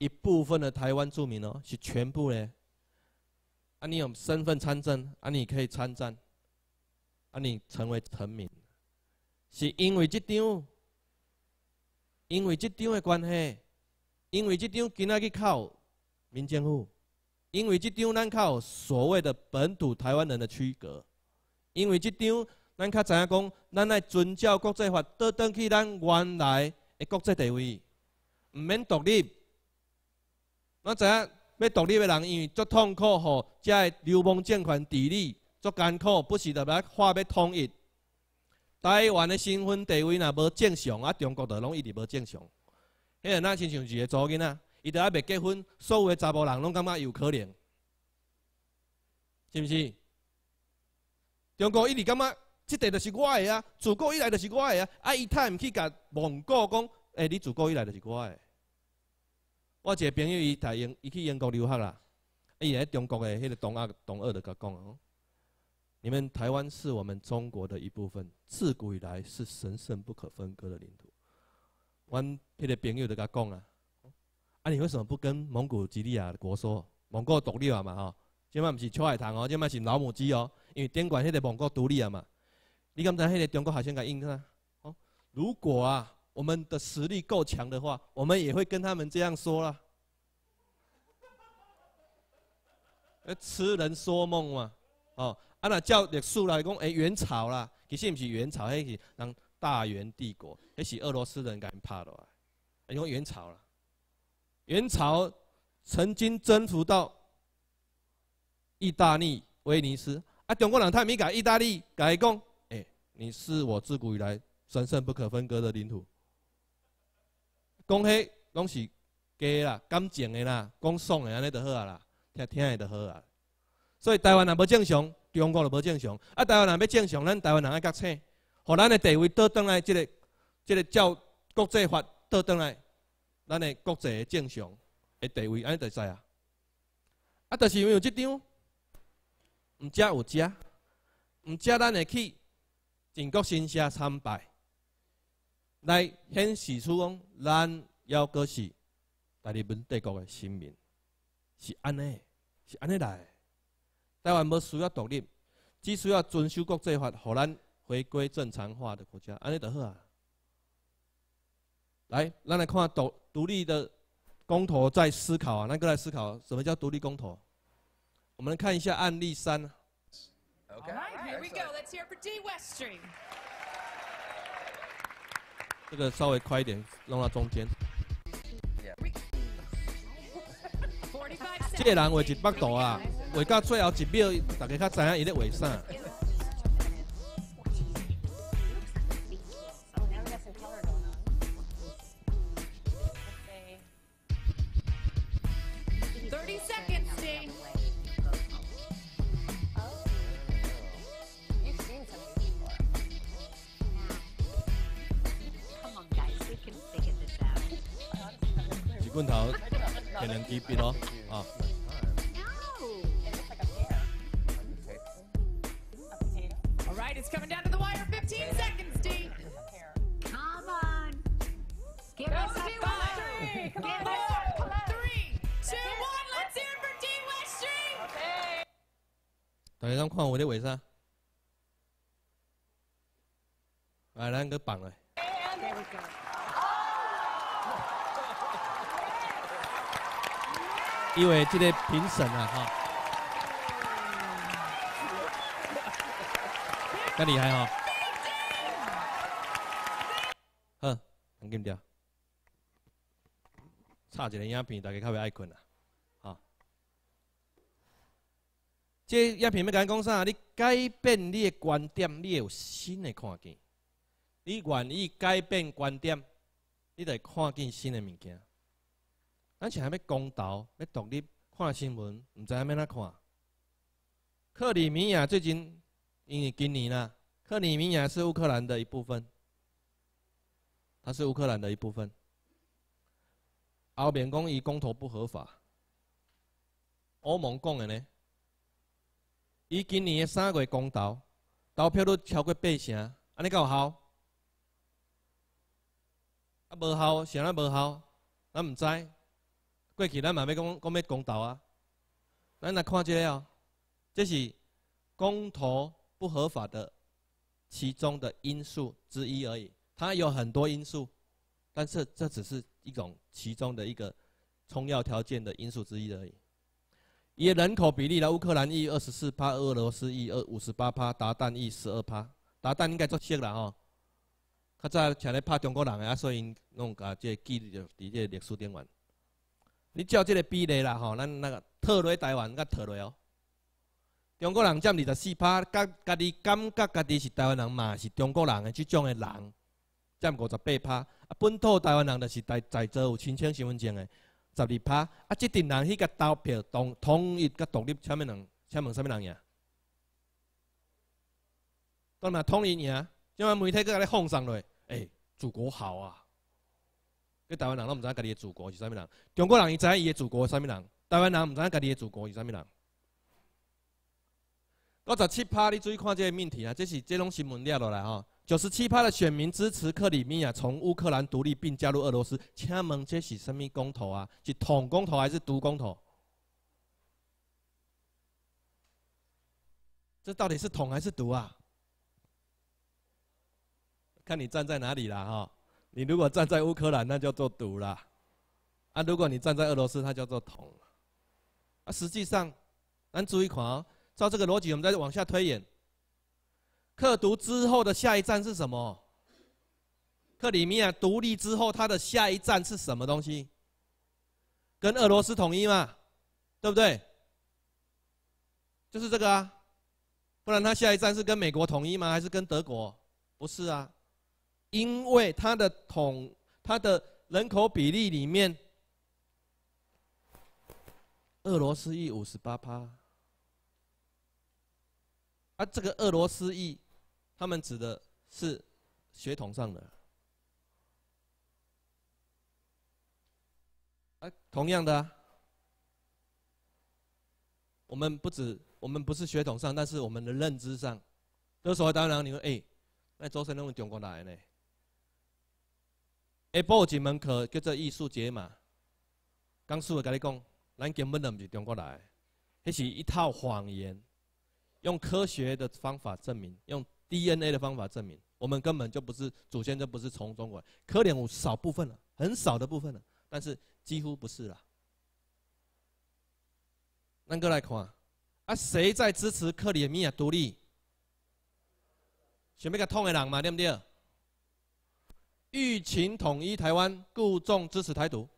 一部分的台湾住民哦，是全部咧。啊，你有身份参政，啊，你可以参战，啊，你成为臣民，是因为这张，因为这张的关系，因为这张今仔去靠民政府，因为这张咱靠所谓的本土台湾人的区隔，因为这张咱较知影讲，咱来遵照国际法，倒返去咱原来的国际地位，唔免独立。我知影要独立的人因为足痛苦吼，才会流氓政权治理足艰苦，不是特别化要统一。台湾的身份地位若无正常，啊，中国都拢一直无正常。迄个那亲像一个某囡仔，伊在阿未结婚，所有的查甫人拢感觉有可能，是毋是？中国一直感觉，即块就是我的啊，祖国以来就是我的啊，啊，伊太毋去甲蒙古讲，诶，你祖国以来就是我的。我一个朋友伊台英伊去英国留学啦，伊也中国诶迄个东阿东二的甲讲哦，你们台湾是我们中国的一部分，自古以来是神圣不可分割的领土。阮迄个朋友都甲讲啊，啊你为什么不跟蒙古、吉利啊国说蒙古独立啊嘛吼？即卖毋是秋海糖哦，即卖是老母鸡哦，因为顶管迄个蒙古独立啊嘛。你敢知迄个中国学生甲应啊？哦，如果啊。我们的实力够强的话，我们也会跟他们这样说啦。哎，痴人说梦嘛！哦，啊那叫历史来讲，哎，元朝啦，其实唔是元朝，迄是当大元帝国，迄是俄罗斯人敢怕拍因为元朝啦。元朝曾经征服到意大利威尼斯，啊，中国人他没改意大利讲，哎，你是我自古以来神圣不可分割的领土。讲迄拢是假啦，感情的啦，讲爽的安尼就好啊啦，听听的就好啊。所以台湾若无正常，中国就无正常。啊，台湾若要正常，咱台湾人爱觉醒，互咱的地位倒转来，即个即个照国际法倒转来，咱的国际的正常的地位安尼就使啊。啊，就是因为有这张，唔食有食，唔食咱会去，整个新社惨败。来显示出，咱要的是大日本帝国的声明，是安尼，是安尼来。台湾无需要独立，只需要遵守国际法，予咱回归正常化的国家，安尼就好啊。来，咱来家看独独立的公投在思考啊，那个来思考什么叫独立公投。我们看一下案例三。这个稍微快一点，弄到中间。这个人画一百度啊，画到最后一秒，大家较知影伊咧画啥。镜头，这两支笔咯，啊。等一张看我的位。啥。因为即个评审啊，哈，那厉害哦！哼，安紧张，差一个影片，大家较袂爱困啊、哈。这影片要讲讲啥？你改变你的观点，你有新的看见。你愿意改变观点，你得看见新的物件。咱想要公投，要独立看新闻，唔知影要哪看。克里米亚最近，因为今年啦，克里米亚是乌克兰的一部分，它是乌克兰的一部分。后面公以公投不合法，欧盟讲的呢，以今年的三月公投，投票率超过八成，安尼够效？无效，啥哪无效？咱唔知。过去咱嘛要讲讲要公道啊？咱来看这个，这是公投不合法的其中的因素之一而已。它有很多因素，但是这只是一种其中的一个重要条件的因素之一而已。以人口比例来，乌克兰一二十四趴，俄罗斯一二五十八趴，鞑靼一十二趴。鞑靼应该做先了哦，较早请来拍中国人啊，所以因弄个这记录个历史顶文。你照这个比例啦，吼，咱那个退落台湾，甲退落哦。中国人占二十四趴，甲家己感觉家己是台湾人嘛，是中国人诶，这种诶人占五十八趴。啊，本土台湾人就是在在座有亲戚身份证诶，十二趴。啊，这阵人去甲投票，同统一甲独立，啥物人？请问啥物人呀？当嘛，统一赢，即嘛媒体甲你放上来，哎，祖国好啊！台湾人，都不知道自己的祖国是啥物人。中国人，伊知伊的祖国是啥物人。台湾人，不知道自己的祖国是啥物人。九十七趴，你注意看这个命题啊！这是这种新闻列落来哈。九十七趴的选民支持克里米亚从乌克兰独立并加入俄罗斯，请问这是什么公投啊？是统公投还是独公投？这到底是统还是独啊？看你站在哪里啦哈。你如果站在乌克兰，那叫做独啦，啊，如果你站在俄罗斯，它叫做统，啊，实际上，咱注意看哦，照这个逻辑，我们再往下推演，克独之后的下一站是什么？克里米亚独立之后，它的下一站是什么东西？跟俄罗斯统一嘛，对不对？就是这个啊，不然它下一站是跟美国统一吗？还是跟德国？不是啊。因为它的统，它的人口比例里面，俄罗斯裔五十八趴。啊，这个俄罗斯裔，他们指的是血统上的。啊，同样的，我们不止我们不是血统上，但是我们的认知上，这时候当然你说，哎，那周深那么点过来呢？一补一门课叫做艺术节嘛，刚叔会跟你讲，咱根本就不是中国来，迄是一套谎言，用科学的方法证明，用 DNA 的方法证明，我们根本就不是祖先就不是从中国，来。克里姆少部分了，很少的部分了，但是几乎不是了。能够来看，啊谁在支持克里米亚独立？想比较痛的人嘛，对不对？欲求统一台湾，故重支持台独。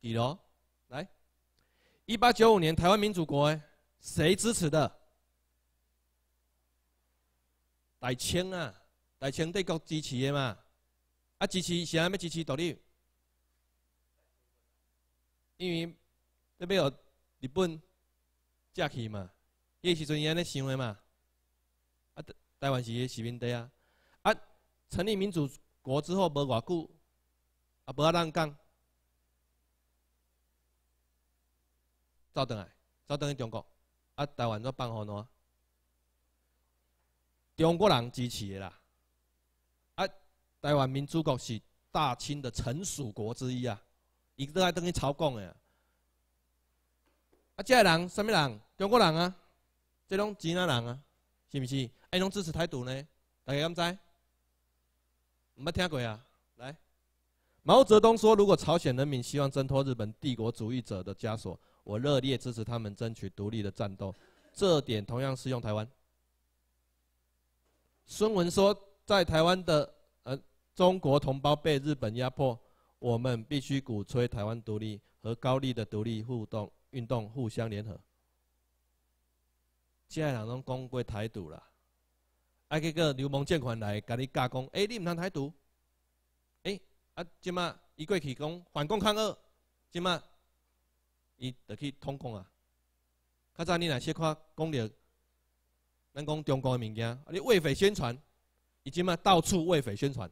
几多？来，一八九五年台湾民主国，哎，谁支持的？大清啊，大清帝国支持嘛？啊，支持想要要支持独立，因为那边有日本夹去嘛，迄时阵伊安尼想的嘛，啊，台湾是伊殖民地啊。成立民主国之后，无外久，啊，无人讲，走等来，走等去中国，啊，台湾做半分呐，中国人支持的啦，啊，台湾民主国是大清的臣属国之一啊，伊爱等于朝贡的啊，即个人甚物人？中国人啊，即种吉那人啊，是毋是？伊种支持台独呢？大家敢知？没听过啊！来，毛泽东说：“如果朝鲜人民希望挣脱日本帝国主义者的枷锁，我热烈支持他们争取独立的战斗。”这点同样适用台湾。孙文说：“在台湾的呃中国同胞被日本压迫，我们必须鼓吹台湾独立和高丽的独立互动运动互相联合。”现在哪能光归台独了？啊！这个流氓借款来，甲你加工。哎，你唔通台独。哎，啊！即马伊过去讲反共抗俄，即马伊著去通共啊。较早你若小看，讲着，咱讲中国诶物件，啊！你为匪宣传，伊即嘛到处为匪宣传。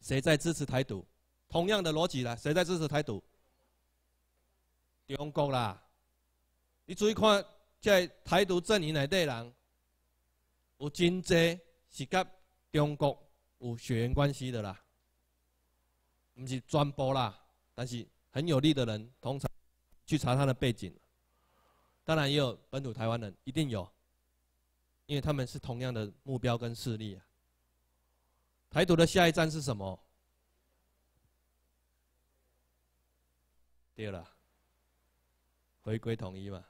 谁在支持台独？同样的逻辑啦，谁在支持台独？中国啦，你注意看。在台独阵营内底人，有真多是甲中国有血缘关系的啦。唔是专播啦，但是很有利的人，通常去查他的背景。当然也有本土台湾人，一定有，因为他们是同样的目标跟势力啊。台独的下一站是什么？对了，回归统一嘛。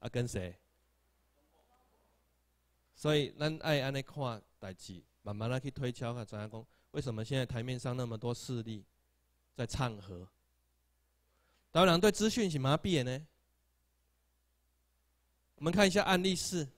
啊，跟谁？所以咱爱安尼看代志，慢慢来去推敲，看怎样讲。为什么现在台面上那么多势力在唱和？当然，对资讯是麻痹呢。我们看一下案例四。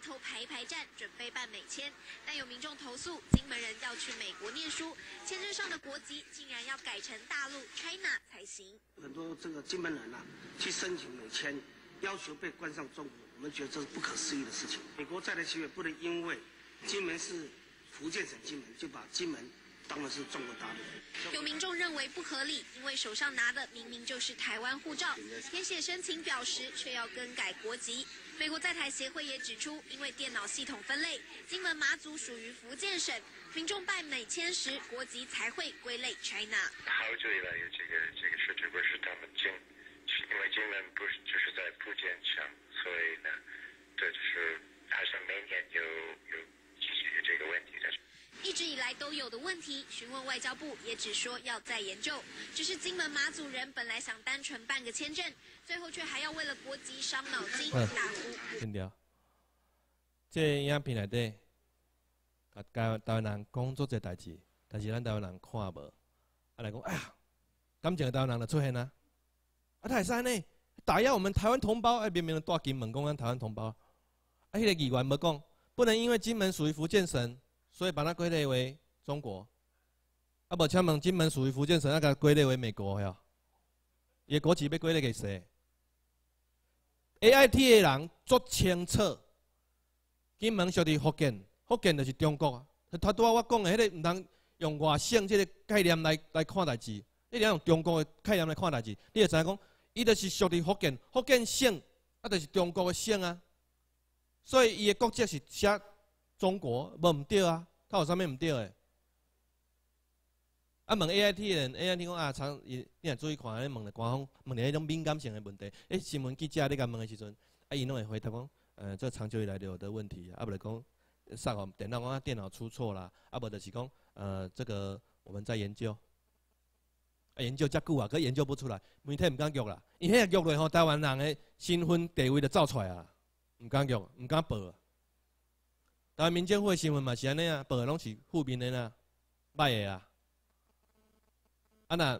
头排排站准备办美签，但有民众投诉，金门人要去美国念书，签证上的国籍竟然要改成大陆 China 才行。很多这个金门人啊，去申请美签，要求被关上中国，我们觉得这是不可思议的事情。美国在来企业不能因为金门是福建省金门，就把金门当了是中国大陆。有民众认为不合理，因为手上拿的明明就是台湾护照，填写申请表时却要更改国籍。美国在台协会也指出，因为电脑系统分类，金门马祖属于福建省，民众办美签时国籍才会归类 China。好久以来有这个这个数据不是他们金，因为金门不是就是在福建省，所以呢，这就是还是每年有有继续的这个问题的。一直以来都有的问题，询问外交部也只说要再研究。只是金门马祖人本来想单纯办个签证。最后却还要为了国籍伤脑筋、打呼。对啊，这影片内底，甲台湾台湾人工作这代志，但是咱台湾人看无，阿来讲，哎呀，感情台湾人就出现啦。啊，台山呢打压我们台湾同胞，阿明明大金门公安台湾同胞。啊迄个议员无讲，不能因为金门属于福建省，所以把它归类为中国。啊，无请问金门属于福建省，那个它归类为美国哟？伊国籍被归类给谁？A I T 的人足清楚，金门属于福建，福建就是中国。啊。他仔我讲的迄个，唔通用外省这个概念来来看代志，你得用中国的概念来看代志，你会知影讲，伊就是属于福建，福建省啊，就是中国的省啊，所以伊的国籍是写中国，无唔对啊，有啥物唔对的？啊，问 A I T 人，A I T 讲啊，长，你也注意看，一问官方，问的迄种敏感性的问题，诶，新闻记者你甲问的时阵，啊，伊拢会回答讲，呃，这长久以来有的问题，啊，不是讲，上网电脑，讲讲电脑出错啦，啊，不就是讲，呃，这个我们在研究，啊，研究遮久啊，佮研究不出来，媒体毋敢讲啦，伊迄个讲落吼，台湾人的身份地位就走出来啊，毋敢讲，毋敢报，台湾民间会新闻嘛是安尼啊，报嘅拢是负面的啦，歹的啦。啊，那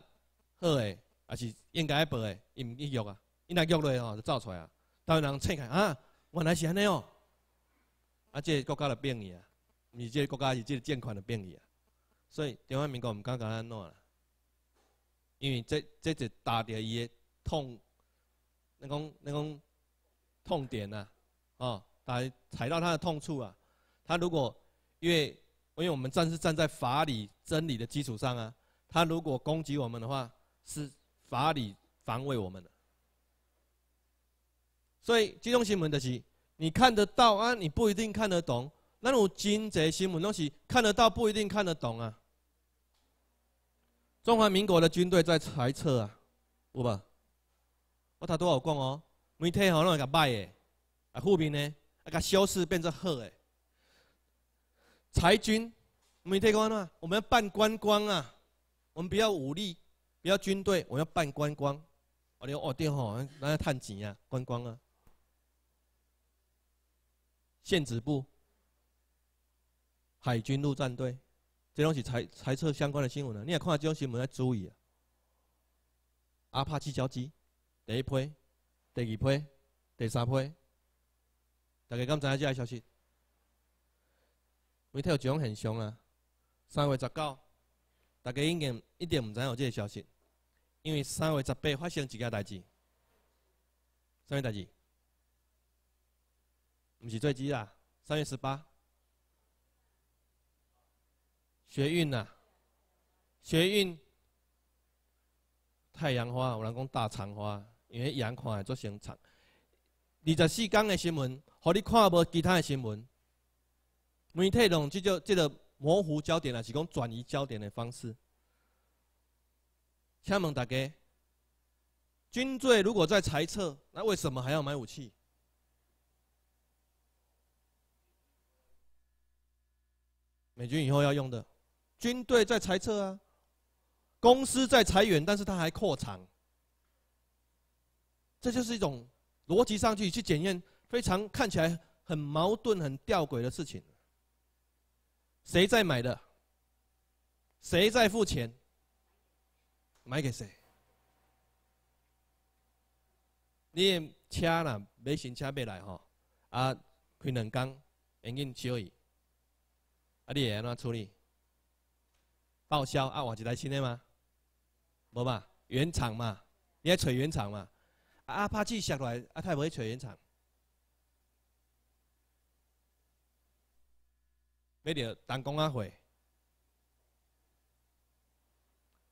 好诶，还是应该赔诶，伊毋去约啊，伊若约落吼就走出来啊，台湾人醒起啊，原来是安尼哦，啊，即个国家的变去啊，毋是即个国家是即个政款的变去啊，所以台湾民国毋敢咱安怎，因为这这是打着伊诶痛，那讲那讲痛点呐，哦，打踩到他的痛处啊，他如果因为因为我们站是站在法理真理的基础上啊。他如果攻击我们的话，是法理防卫我们的。所以，这种新闻的是，你看得到啊，你不一定看得懂。那种经济新闻东西，看得到不一定看得懂啊。中华民国的军队在裁撤啊，有吧？我他多少讲哦，媒体吼拢人甲败诶，啊后面呢啊甲消失变成好诶。裁军，媒体讲嘛，我们要办观光啊。我们不要武力，不要军队，我要办观光。我讲哦对吼，那要探钱啊，观光啊，宪制部、海军陆战队，这东西采猜测相关的新闻了。你也看这种新闻要注意啊。阿帕奇交机，第一批、第二批、第三批，大家敢知影这消息？每条有这种现象啊，三月十九。大家已经一点毋知影有这个消息，因为三月十八发生一件代志。什么代志？毋是坠机啦，三月十八，雪运呐，雪运太阳花有人讲大长花，因为阳看会做生产。二十四天的新闻，互你看无其他的新闻？媒体用即种即个。模糊焦点呢，提供转移焦点的方式。请问大家，军队如果在裁撤，那为什么还要买武器？美军以后要用的，军队在裁撤啊，公司在裁员，但是他还扩产，这就是一种逻辑上去去检验，非常看起来很矛盾、很吊诡的事情。谁在买的？谁在付钱？买给谁？你车啦，买新车买来吼，啊，开两公，赶紧修伊，啊，你会安怎处理？报销啊，换一台新的吗？无嘛，原厂嘛，你要找原厂嘛？啊，怕摔落来，啊，他不会找原厂。要着当讲啊会，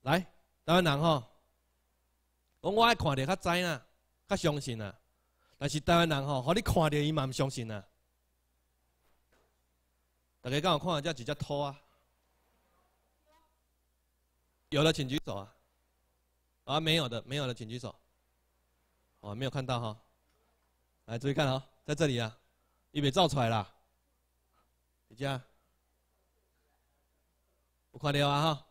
来台湾人吼，我爱看着较知啦，较相信啊。但是台湾人吼，互你看着伊嘛毋相信啊。大家敢有看到一只一只兔啊？有的请举手啊！啊，没有的，没有的，请举手。哦，没有看到哈。来，注意看啊，在这里啊，伊被照出来啦。谁家？有看到啊哈？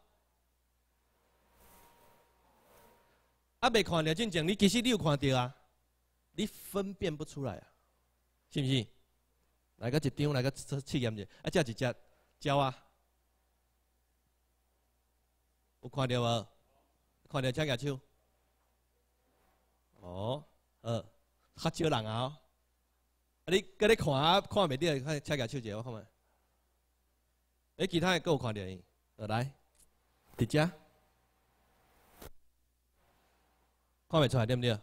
啊，未看到真正，你其实你有看到啊？你分辨不出来啊，是不是？来个一张，来个试验者，啊，只一只鸟啊？有看到无？看到请举手？哦，呃，较少人啊？啊，你甲日看啊，看袂得？看请举手者，我看麦。哎，其他嘅有看到？来，迪迦，看未出来对不对？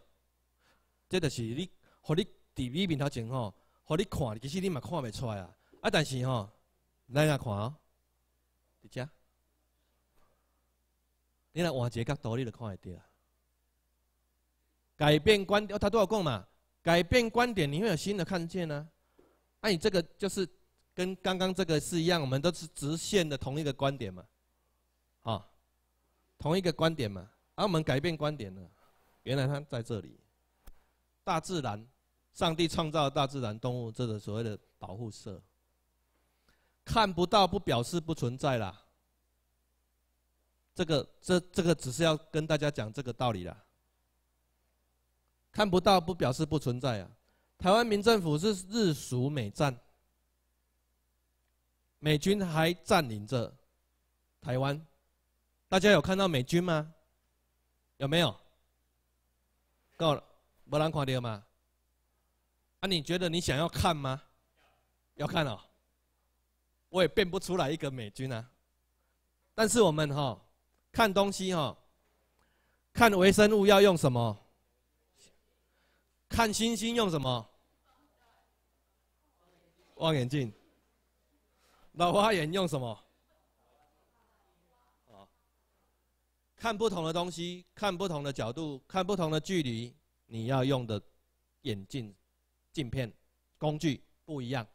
这就是你，和你伫你面头前吼，和你看，其实你嘛看未出来啊。啊，但是吼，咱来看哦，迪迦，你来换一个角度，你就看会得改变观哦，他都少讲嘛？改变观点，你会有新的看见呢。啊，你这个就是。跟刚刚这个是一样，我们都是直线的同一个观点嘛，啊，同一个观点嘛，啊，我们改变观点了，原来它在这里，大自然，上帝创造大自然，动物这个所谓的保护色，看不到不表示不存在啦，这个这这个只是要跟大家讲这个道理啦，看不到不表示不存在啊，台湾民政府是日属美占。美军还占领着台湾，大家有看到美军吗？有没有？够，没人看的吗？啊，你觉得你想要看吗？要看哦。我也变不出来一个美军啊。但是我们哈，看东西哈，看微生物要用什么？看星星用什么？望远镜。老花眼用什么？啊，看不同的东西，看不同的角度，看不同的距离，你要用的眼镜镜片工具不一样。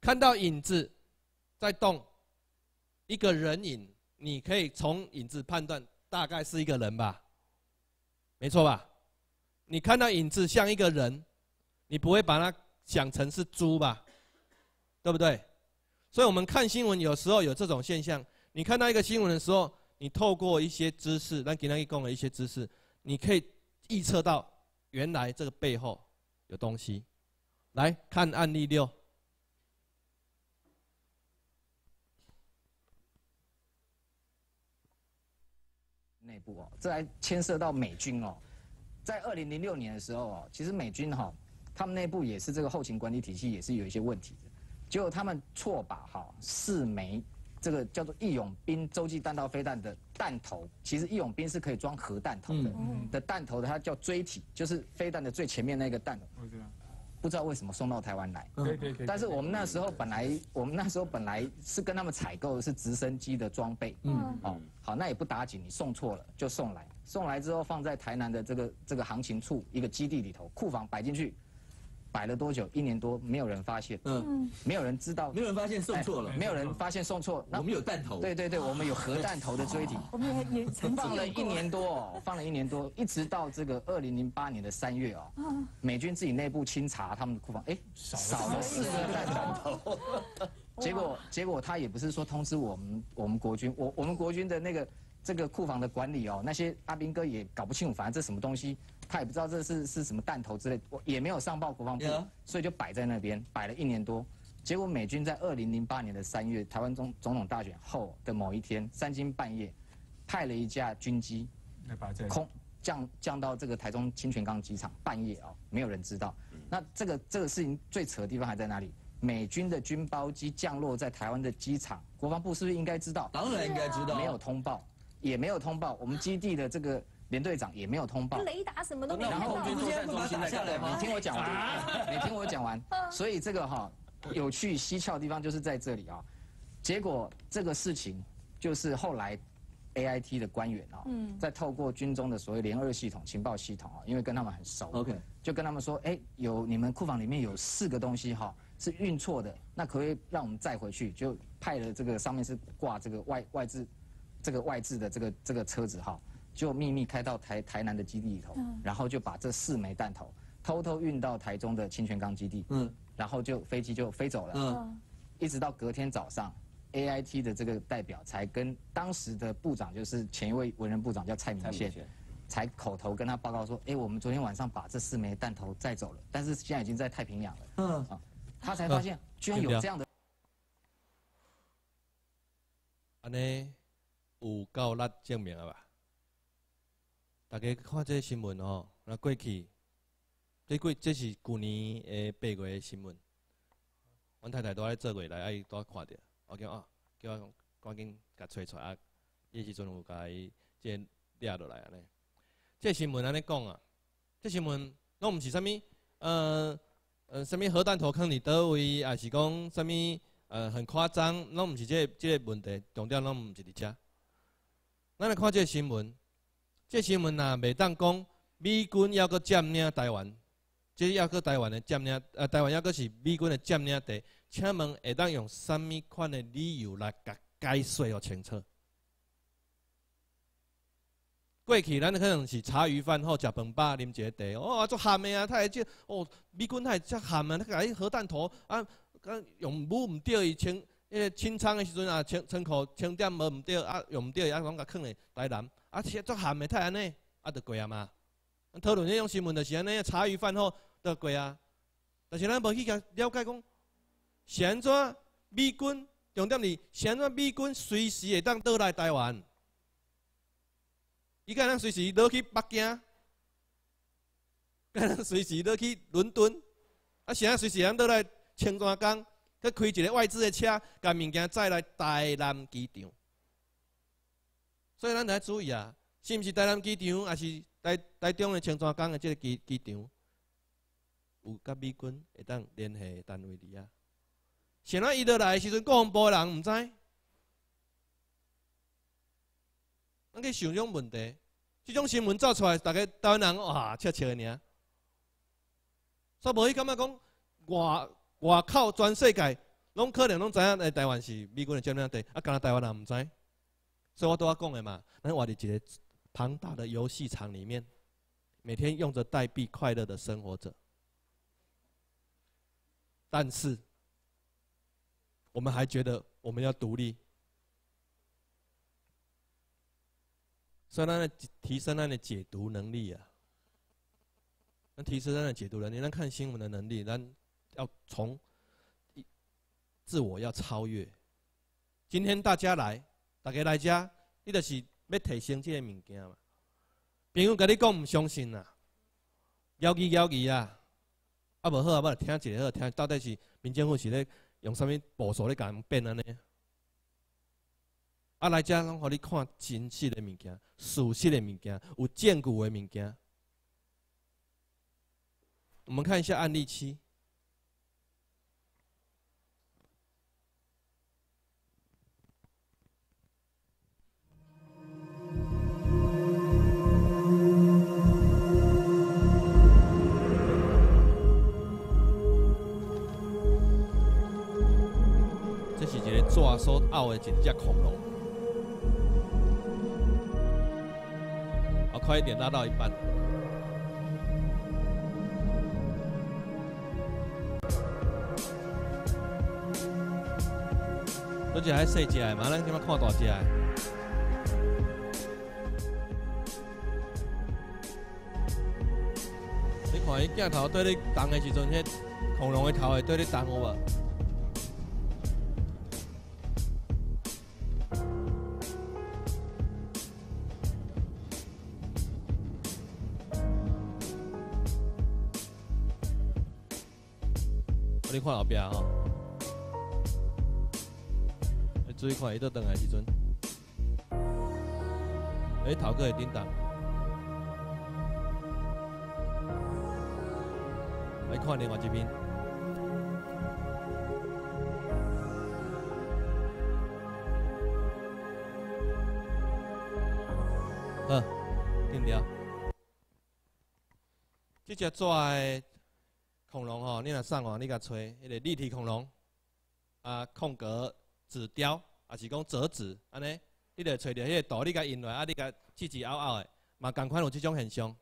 看到影子在动，一个人影，你可以从影子判断，大概是一个人吧，没错吧？你看到影子像一个人，你不会把它想成是猪吧？对不对？所以，我们看新闻有时候有这种现象。你看到一个新闻的时候，你透过一些知识，那给那一供了一些知识，你可以预测到原来这个背后有东西。来看案例六，内部哦，这还牵涉到美军哦。在二零零六年的时候哦，其实美军哈，他们内部也是这个后勤管理体系也是有一些问题的。结果他们错把哈四枚，这个叫做“义勇兵”洲际弹道飞弹的弹头，其实“义勇兵”是可以装核弹头的的弹头的，它叫锥体，就是飞弹的最前面那个弹。不知道为什么送到台湾来。但是我们那时候本来，我们那时候本来是跟他们采购是直升机的装备。嗯。哦，好，那也不打紧，你送错了就送来，送来之后放在台南的这个这个航情处一个基地里头库房摆进去。摆了多久？一年多，没有人发现，嗯，没有人知道，没有人发现送错了，没有人发现送错。我们有弹头，对对对，我们有核弹头的锥体。我们也也放了一年多哦，放了一年多，一直到这个二零零八年的三月哦，美军自己内部清查他们的库房，哎，少了四个弹头，结果结果他也不是说通知我们，我们国军，我我们国军的那个。这个库房的管理哦，那些阿兵哥也搞不清楚，反正这什么东西，他也不知道这是是什么弹头之类，也没有上报国防部，所以就摆在那边，摆了一年多。结果美军在二零零八年的三月，台湾总总统大选后的某一天，三更半夜，派了一架军机，空降降到这个台中清泉岗机场，半夜哦，没有人知道。那这个这个事情最扯的地方还在哪里？美军的军包机降落在台湾的机场，国防部是不是应该知道？当然应该知道，没有通报。也没有通报，我们基地的这个连队长也没有通报。雷达什么都没有。然后，我们现在你听我讲完，你听我讲完。所以这个哈有趣蹊跷的地方就是在这里啊。结果这个事情就是后来 A I T 的官员啊，在透过军中的所谓联二系统情报系统啊，因为跟他们很熟，OK，就跟他们说，哎，有你们库房里面有四个东西哈是运错的，那可不可以让我们载回去？就派了这个上面是挂这个外外资。这个外置的这个这个车子哈，就秘密开到台台南的基地里头，然后就把这四枚弹头偷偷运到台中的清泉岗基地，嗯，然后就飞机就飞走了，嗯，一直到隔天早上，A I T 的这个代表才跟当时的部长，就是前一位文人部长叫蔡明宪，才口头跟他报告说，哎，我们昨天晚上把这四枚弹头载走了，但是现在已经在太平洋了，嗯，啊，他才发现居然有这样的，安内。有够力证明啊吧！大家看这新闻哦。那过去，这过这是去年诶八月新闻。阮太太拄仔做过来，爱拄仔看着，我讲啊，叫我赶紧甲揣出啊。伊时阵有甲伊即掠落来安尼。这新闻安尼讲啊，这新闻拢毋是啥物，呃呃，啥物核弹头坑伫叨位，也是讲啥物呃很夸张，拢毋是即即个问题，重点拢毋是伫遮。咱来看这新闻，这新闻呐，未当讲美军要搁占领台湾，即要搁台湾的占领，呃，台湾要搁是美军的占领地。请问会当用什么款的理由来甲解释互清楚？过去咱可能是茶余饭后食饭吧，啉一茶，哦，足喊的啊，太会即，哦，美军太做喊啊，他个核弹头啊，用武唔对伊清。迄清仓的时阵啊，清仓库清点无唔对，啊用唔对，啊讲甲囥嘞台南，啊且作咸的太安尼，啊着过啊嘛？讨论迄种新闻，着是安尼茶余饭后，着过啊。但是咱无去甲了解讲，是安怎美军重点是是安怎美军随时会当倒来台湾，伊敢咱随时落去北京，咱随时落去伦敦，啊是安随时安倒来青山江。去开一个外资的车，甲物件载来台南机场，所以咱来注意啊，是毋是台南机场，还是台台中的青山港的即个机机场，有甲美军会当联系单位哩啊？现在伊落来时阵，国防部人毋知，咱去想种问题，即种新闻走出来，大家台湾人哇，笑吃尔，煞无伊感觉讲外。外靠全世界拢可能拢知影，诶，台湾是美国的占领地，啊，加拿台湾人唔知，所以我对我讲的嘛，咱活在一个庞大的游戏场里面，每天用着代币快乐的生活着。但是，我们还觉得我们要独立，所以呢，提升咱的解读能力啊，能提升咱的解读能力，能看新闻的能力，能。要从自我要超越。今天大家来，大家来家，你就是要提升这个物件嘛。朋友跟你讲唔相信啦，妖气妖气啊！啊无好啊，我听一下好，听到底是民政府是咧用啥物步数咧甲人变安尼？啊来遮拢互你看真实的物件，事实的物件，有证据诶物件。我们看一下案例七。我说奥的一只恐龙，我快一点拉到一半。而且还设计来嘛，咱先来看大的。你看伊镜头对你动的时阵，迄恐龙的头会对你动无看后壁吼，注意看伊在等来时阵，哎，头壳会叮当。来看另外一边，嗯，定底这只蛇。恐龙吼，你若上网，你甲揣迄个立体恐龙，啊，空格纸雕，啊是讲折纸安尼，你着揣着迄个图，你甲印来，啊你甲折折凹凹的，嘛赶款有这种现象。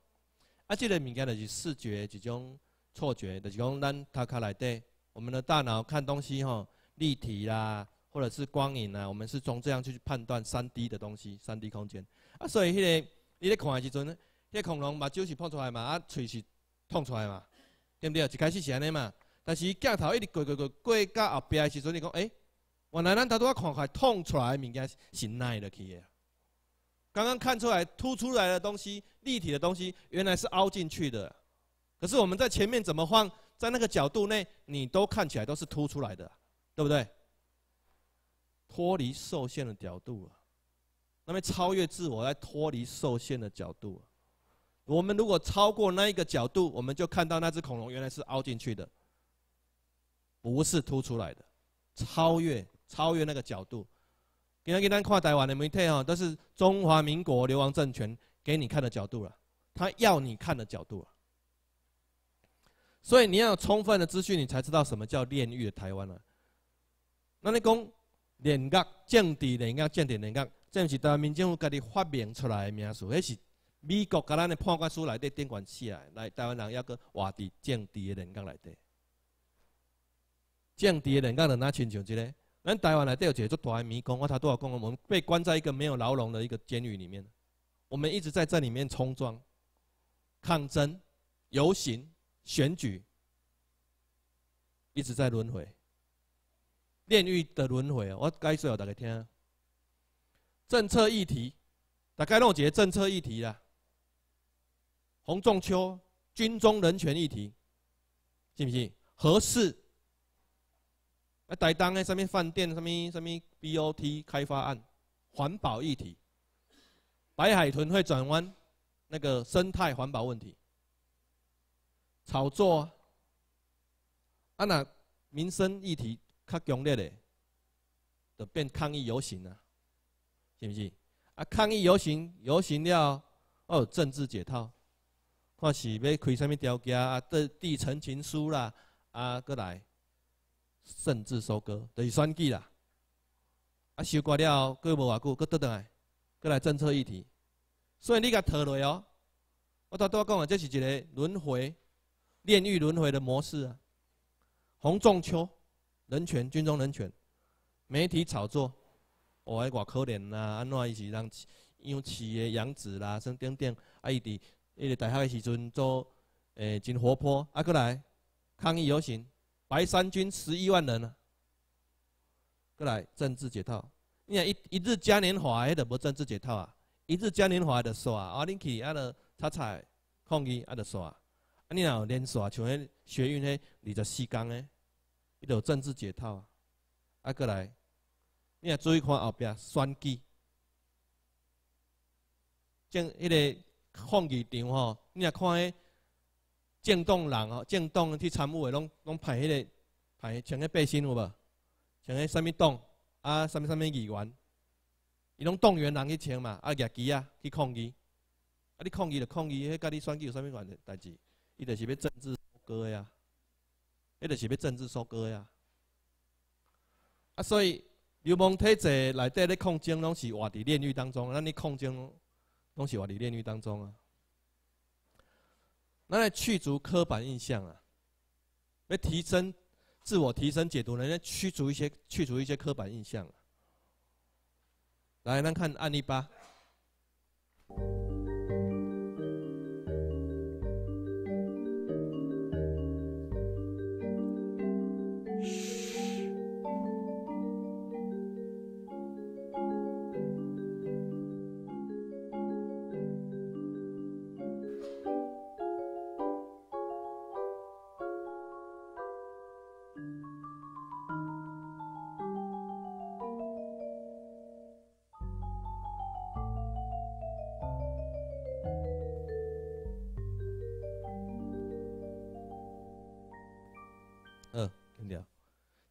啊，这个物件就是视觉一种错觉，就是讲咱头壳内底，我们的大脑看东西吼，立体啦，或者是光影啦，我们是从这样去判断三 D 的东西，三 D 空间。啊，所以迄个你咧看的时阵，迄个恐龙目睭是碰出来嘛，啊嘴是碰出来嘛。对不对？一开始是安尼嘛，但是镜头一直过过过过到后边的时候，你讲，哎，原来咱当初我看出来物件是耐进去的。刚刚看出来凸出来的东西、立体的东西，原来是凹进去的。可是我们在前面怎么晃，在那个角度内，你都看起来都是凸出来的，对不对？脱离受限的角度了，那么超越自我来脱离受限的角度。我们如果超过那一个角度，我们就看到那只恐龙原来是凹进去的，不是凸出来的。超越超越那个角度，给咱给咱看台湾的媒体哈，都是中华民国流亡政权给你看的角度了，他要你看的角度了。所以你要有充分的资讯，你才知道什么叫炼狱的台湾了。那你讲脸硬，政治脸硬，政治脸硬，这是台湾民政府给你发明出来的名词，那是。美国甲咱的判决书内底顶管起来，来台湾人要搁活伫降低的人格内底，降低的人格等哪亲像即个？咱台湾内底有一个做大迷宫，我头拄仔讲，我们被关在一个没有牢笼的一个监狱里面，我们一直在这里面冲撞、抗争、游行、选举，一直在轮回，炼狱的轮回。我解释互大家听，政策议题，大概拢几政策议题啦。洪仲秋军中人权议题，信不信？何事？啊，台当的什么饭店？什么什么 BOT 开发案？环保议题？白海豚会转弯？那个生态环保问题？炒作？啊，那民生议题较强烈的，就变抗议游行啊，信不信？啊，抗议游行，游行要哦政治解套。看是要开什么条件啊？啊，递递呈书啦，啊，过来，甚至收割，就是选举啦。啊，收割了过无偌久，佫倒来，佫来政策议题。所以你甲他落哦。我头拄仔讲啊，这是一个轮回，炼狱轮回的模式啊。红中秋，人权，军中人权，媒体炒作，我爱偌可怜啦，安怎伊是让养的养子啦，生等等啊伊伫。迄个大学的时阵，做诶真活泼，啊过来抗议游行，白山军十一万人啊，过来政治解套，你若一一日嘉年华，迄个无政治解套啊，一日嘉年华的耍啊，恁去啊，着擦擦抗议啊，着耍啊，啊你若有连续像迄学院迄二十四天诶，伊着政治解套啊，啊过来，你若注意看后壁选举，正迄个。抗议场吼，你若看迄政党人吼，政党去参武诶，拢拢派迄个派穿迄背心有无？穿迄虾物党啊，虾物虾物议员，伊拢动员人去穿嘛，啊，举旗啊，去抗议。啊，你抗议就抗议，迄甲你选举有啥物关诶代志？伊着是要政治收割呀，迄着是要政治收割呀。啊，所以流氓体制内底咧抗争，拢是活伫炼狱当中，咱咧抗争。恭喜我，里炼狱当中啊，那来去除刻板印象啊，要提升自我，提升解读能力，去除一些去除一些刻板印象啊。来，那看案例八。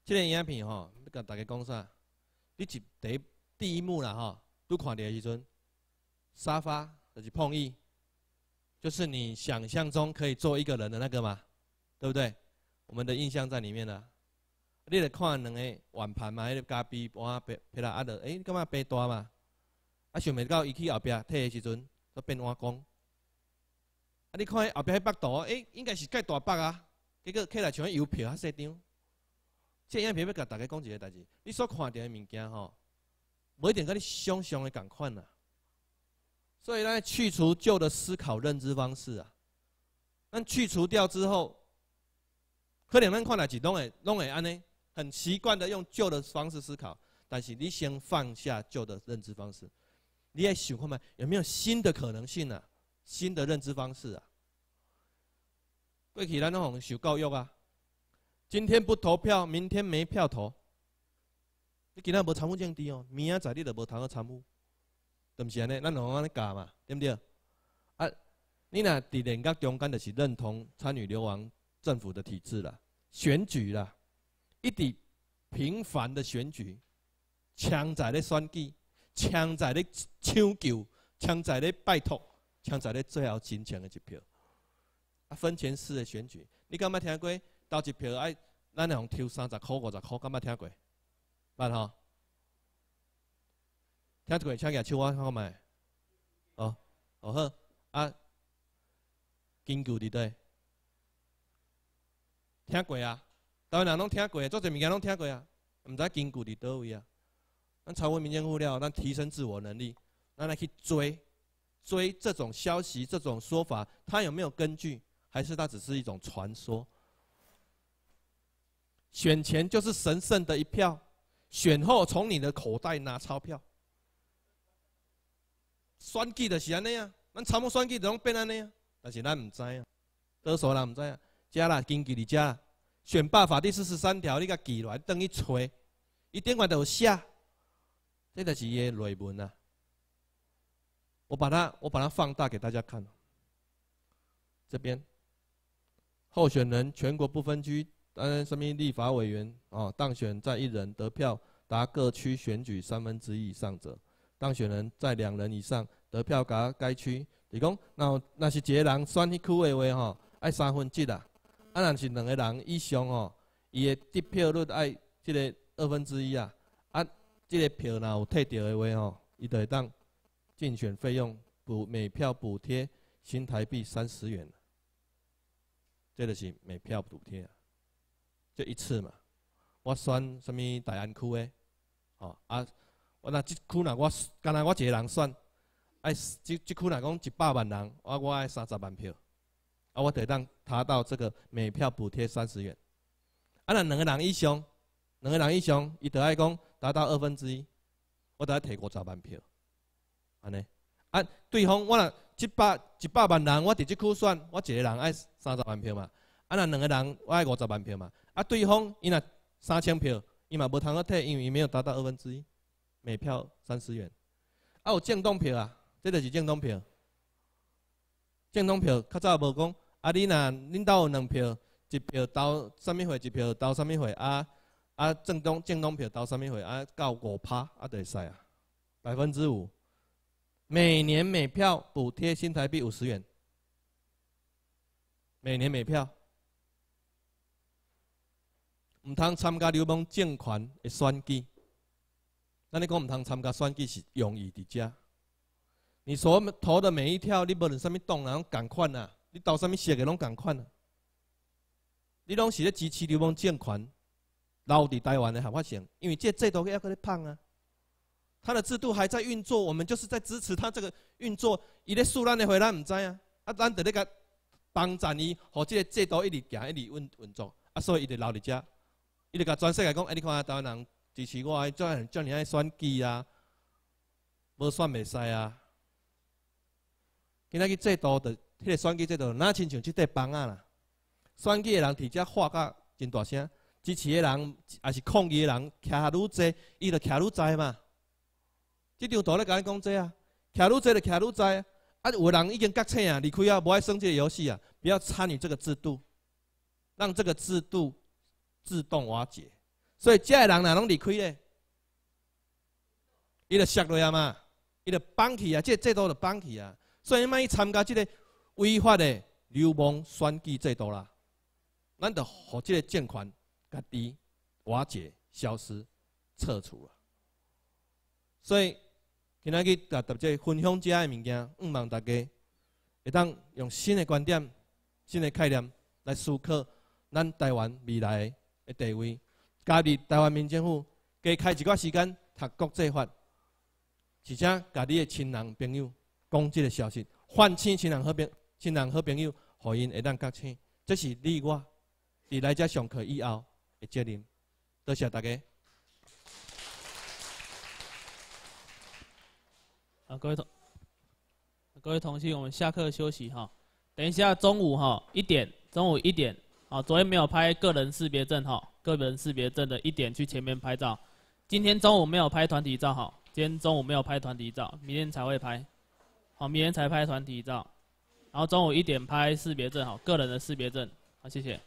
这个影片吼，要甲大家讲啥？你一第第一幕啦吼，拄看诶时阵，沙发就是碰椅，就是你想象中可以坐一个人的那个嘛，对不对？我们的印象在里面了。你著看两个碗盘嘛，个咖啡玩，皮皮拉阿的，哎，干嘛变大嘛？啊，想袂到伊去后壁退的时阵，都变碗公。啊，你看后壁迄幅图，哎，应该是介大幅啊，结果起来像块邮票啊，细张。这样片要甲大家讲一个代志，你所看到的物件吼，无一定跟你想象的同款啊。所以咱去除旧的思考认知方式啊，咱去除掉之后，可能咱看来只拢会拢会安尼，很习惯的用旧的方式思考。但是你先放下旧的认知方式，你也想看吗？有没有新的可能性啊，新的认知方式啊。过去咱拢受教育啊。今天不投票，明天没票投。你今日无参与政治哦，明仔载你就无谈好参与，对不是安尼？咱两安尼教嘛，对唔对？啊，你若伫人家中间就是认同参与流亡政府的体制了，选举了，一直频繁的选举，枪在咧选举，枪在咧抢救，枪在咧拜托，枪在咧最后争抢的一票，啊分钱式的选举，你敢捌听过？投一票爱，咱来用抽三十块、五十块，敢捌听过？捌吼？听过，请举手我看咪？哦，哦好，啊，根据伫底？听过啊，台湾人拢听过，做些物件拢听过啊，毋知根据伫倒位啊？咱查阅民间物料，咱提升自我能力，咱来去追追这种消息、这种说法，它有没有根据？还是它只是一种传说？选前就是神圣的一票，选后从你的口袋拿钞票。选举的安尼啊，咱参谋选举怎变安尼？但是咱唔知啊，多数人唔知啊。加啦，根据你加，选罢法》第四十三条，你甲举来等于吹，一定光都有下。这个是页尾文啊。我把它，我把它放大给大家看。这边，候选人全国不分区。嗯，人民立法委员哦，当选在一人得票达各区选举三分之一以上者，当选人在两人以上得票加该区，你讲那那是一个人选迄区的话吼，爱三分之一啊，啊，若是两个人以上吼，伊的得票率爱即个二分之一啊，啊，即个票若有退掉的话吼，伊就当竞选费用补每票补贴新台币三十元，这个是每票补贴啊。就一次嘛，我选什么台安区的，哦啊，我那这区若我敢若我一个人选，哎，这这区若讲一百万人，我我爱三十万票，啊，我得当达到这个每票补贴三十元。啊，若两个人以上，两个人以上，伊得爱讲达到二分之一，我得爱提五十万票，安尼，啊，对方我若一百一百万人，我伫这区选，我一个人爱三十万票嘛，啊，若两个人，我爱五十万票嘛。啊，对方伊若三千票，伊嘛无通去退，因为伊没有达到二分之一。每票三十元，啊有正东票啊，这就是正东票。正东票较早无讲，啊你若恁兜有两票，一票投啥物会，一票投啥物会，啊啊正东正东票投啥物会，啊到五趴啊会使啊，百分之五，每年每票补贴新台币五十元，每年每票。毋通参加流氓政权的选举，那你讲毋通参加选举是容易伫遮？你所投的每一票，你无论啥物党啊，拢共款啊；你投啥物色个拢共款啊。你拢是咧支持流氓政权，留伫台湾的合法性，因为这制度要给咧放啊。他的制度还在运作，我们就是在支持他这个运作。伊咧书咱你回来毋知啊，啊咱伫咧甲帮赞伊，互即个制度一直行，一直运运作，啊所以伊就留伫遮。你甲全世界讲，哎，你看台湾人支持我，哎，人怎样爱选举啊？无选袂使啊！今仔日制度，着迄个选举制度，哪亲像即块房仔啦？选举的人伫遮喊甲真大声，支持的人也是抗议的人，徛愈侪，伊就徛愈侪嘛。即张图咧，甲咱讲这啊，徛愈侪就徛愈侪，啊！啊，有人已经觉醒啊，离开啊，无爱耍即个游戏啊，不要参与这个制度，让这个制度。自动瓦解，所以这人哪拢离开咧？伊就摔落啊嘛，伊就放弃啊，这制度就放弃啊。所以莫去参加这个违法的流氓选举制度啦。咱就和这个政权家己瓦解、消失、撤除啊。所以今仔日跟大家分享这个物件，唔望大家会当用新的观点、新的概念来思考咱台湾未来。的地位，家入台湾民政府加开一寡时间读国际法，而且甲你的亲人朋友讲这个消息，唤醒亲人好朋亲人好朋友，互因会当觉醒，这是你我伫来遮上课以后的责任。多谢大家。啊，各位同各位同事，我们下课休息哈。等一下中午哈一点，中午一点。啊，昨天没有拍个人识别证哈，个人识别证的一点去前面拍照。今天中午没有拍团体照哈，今天中午没有拍团体照，明天才会拍。好，明天才拍团体照，然后中午一点拍识别证哈，个人的识别证。好，谢谢。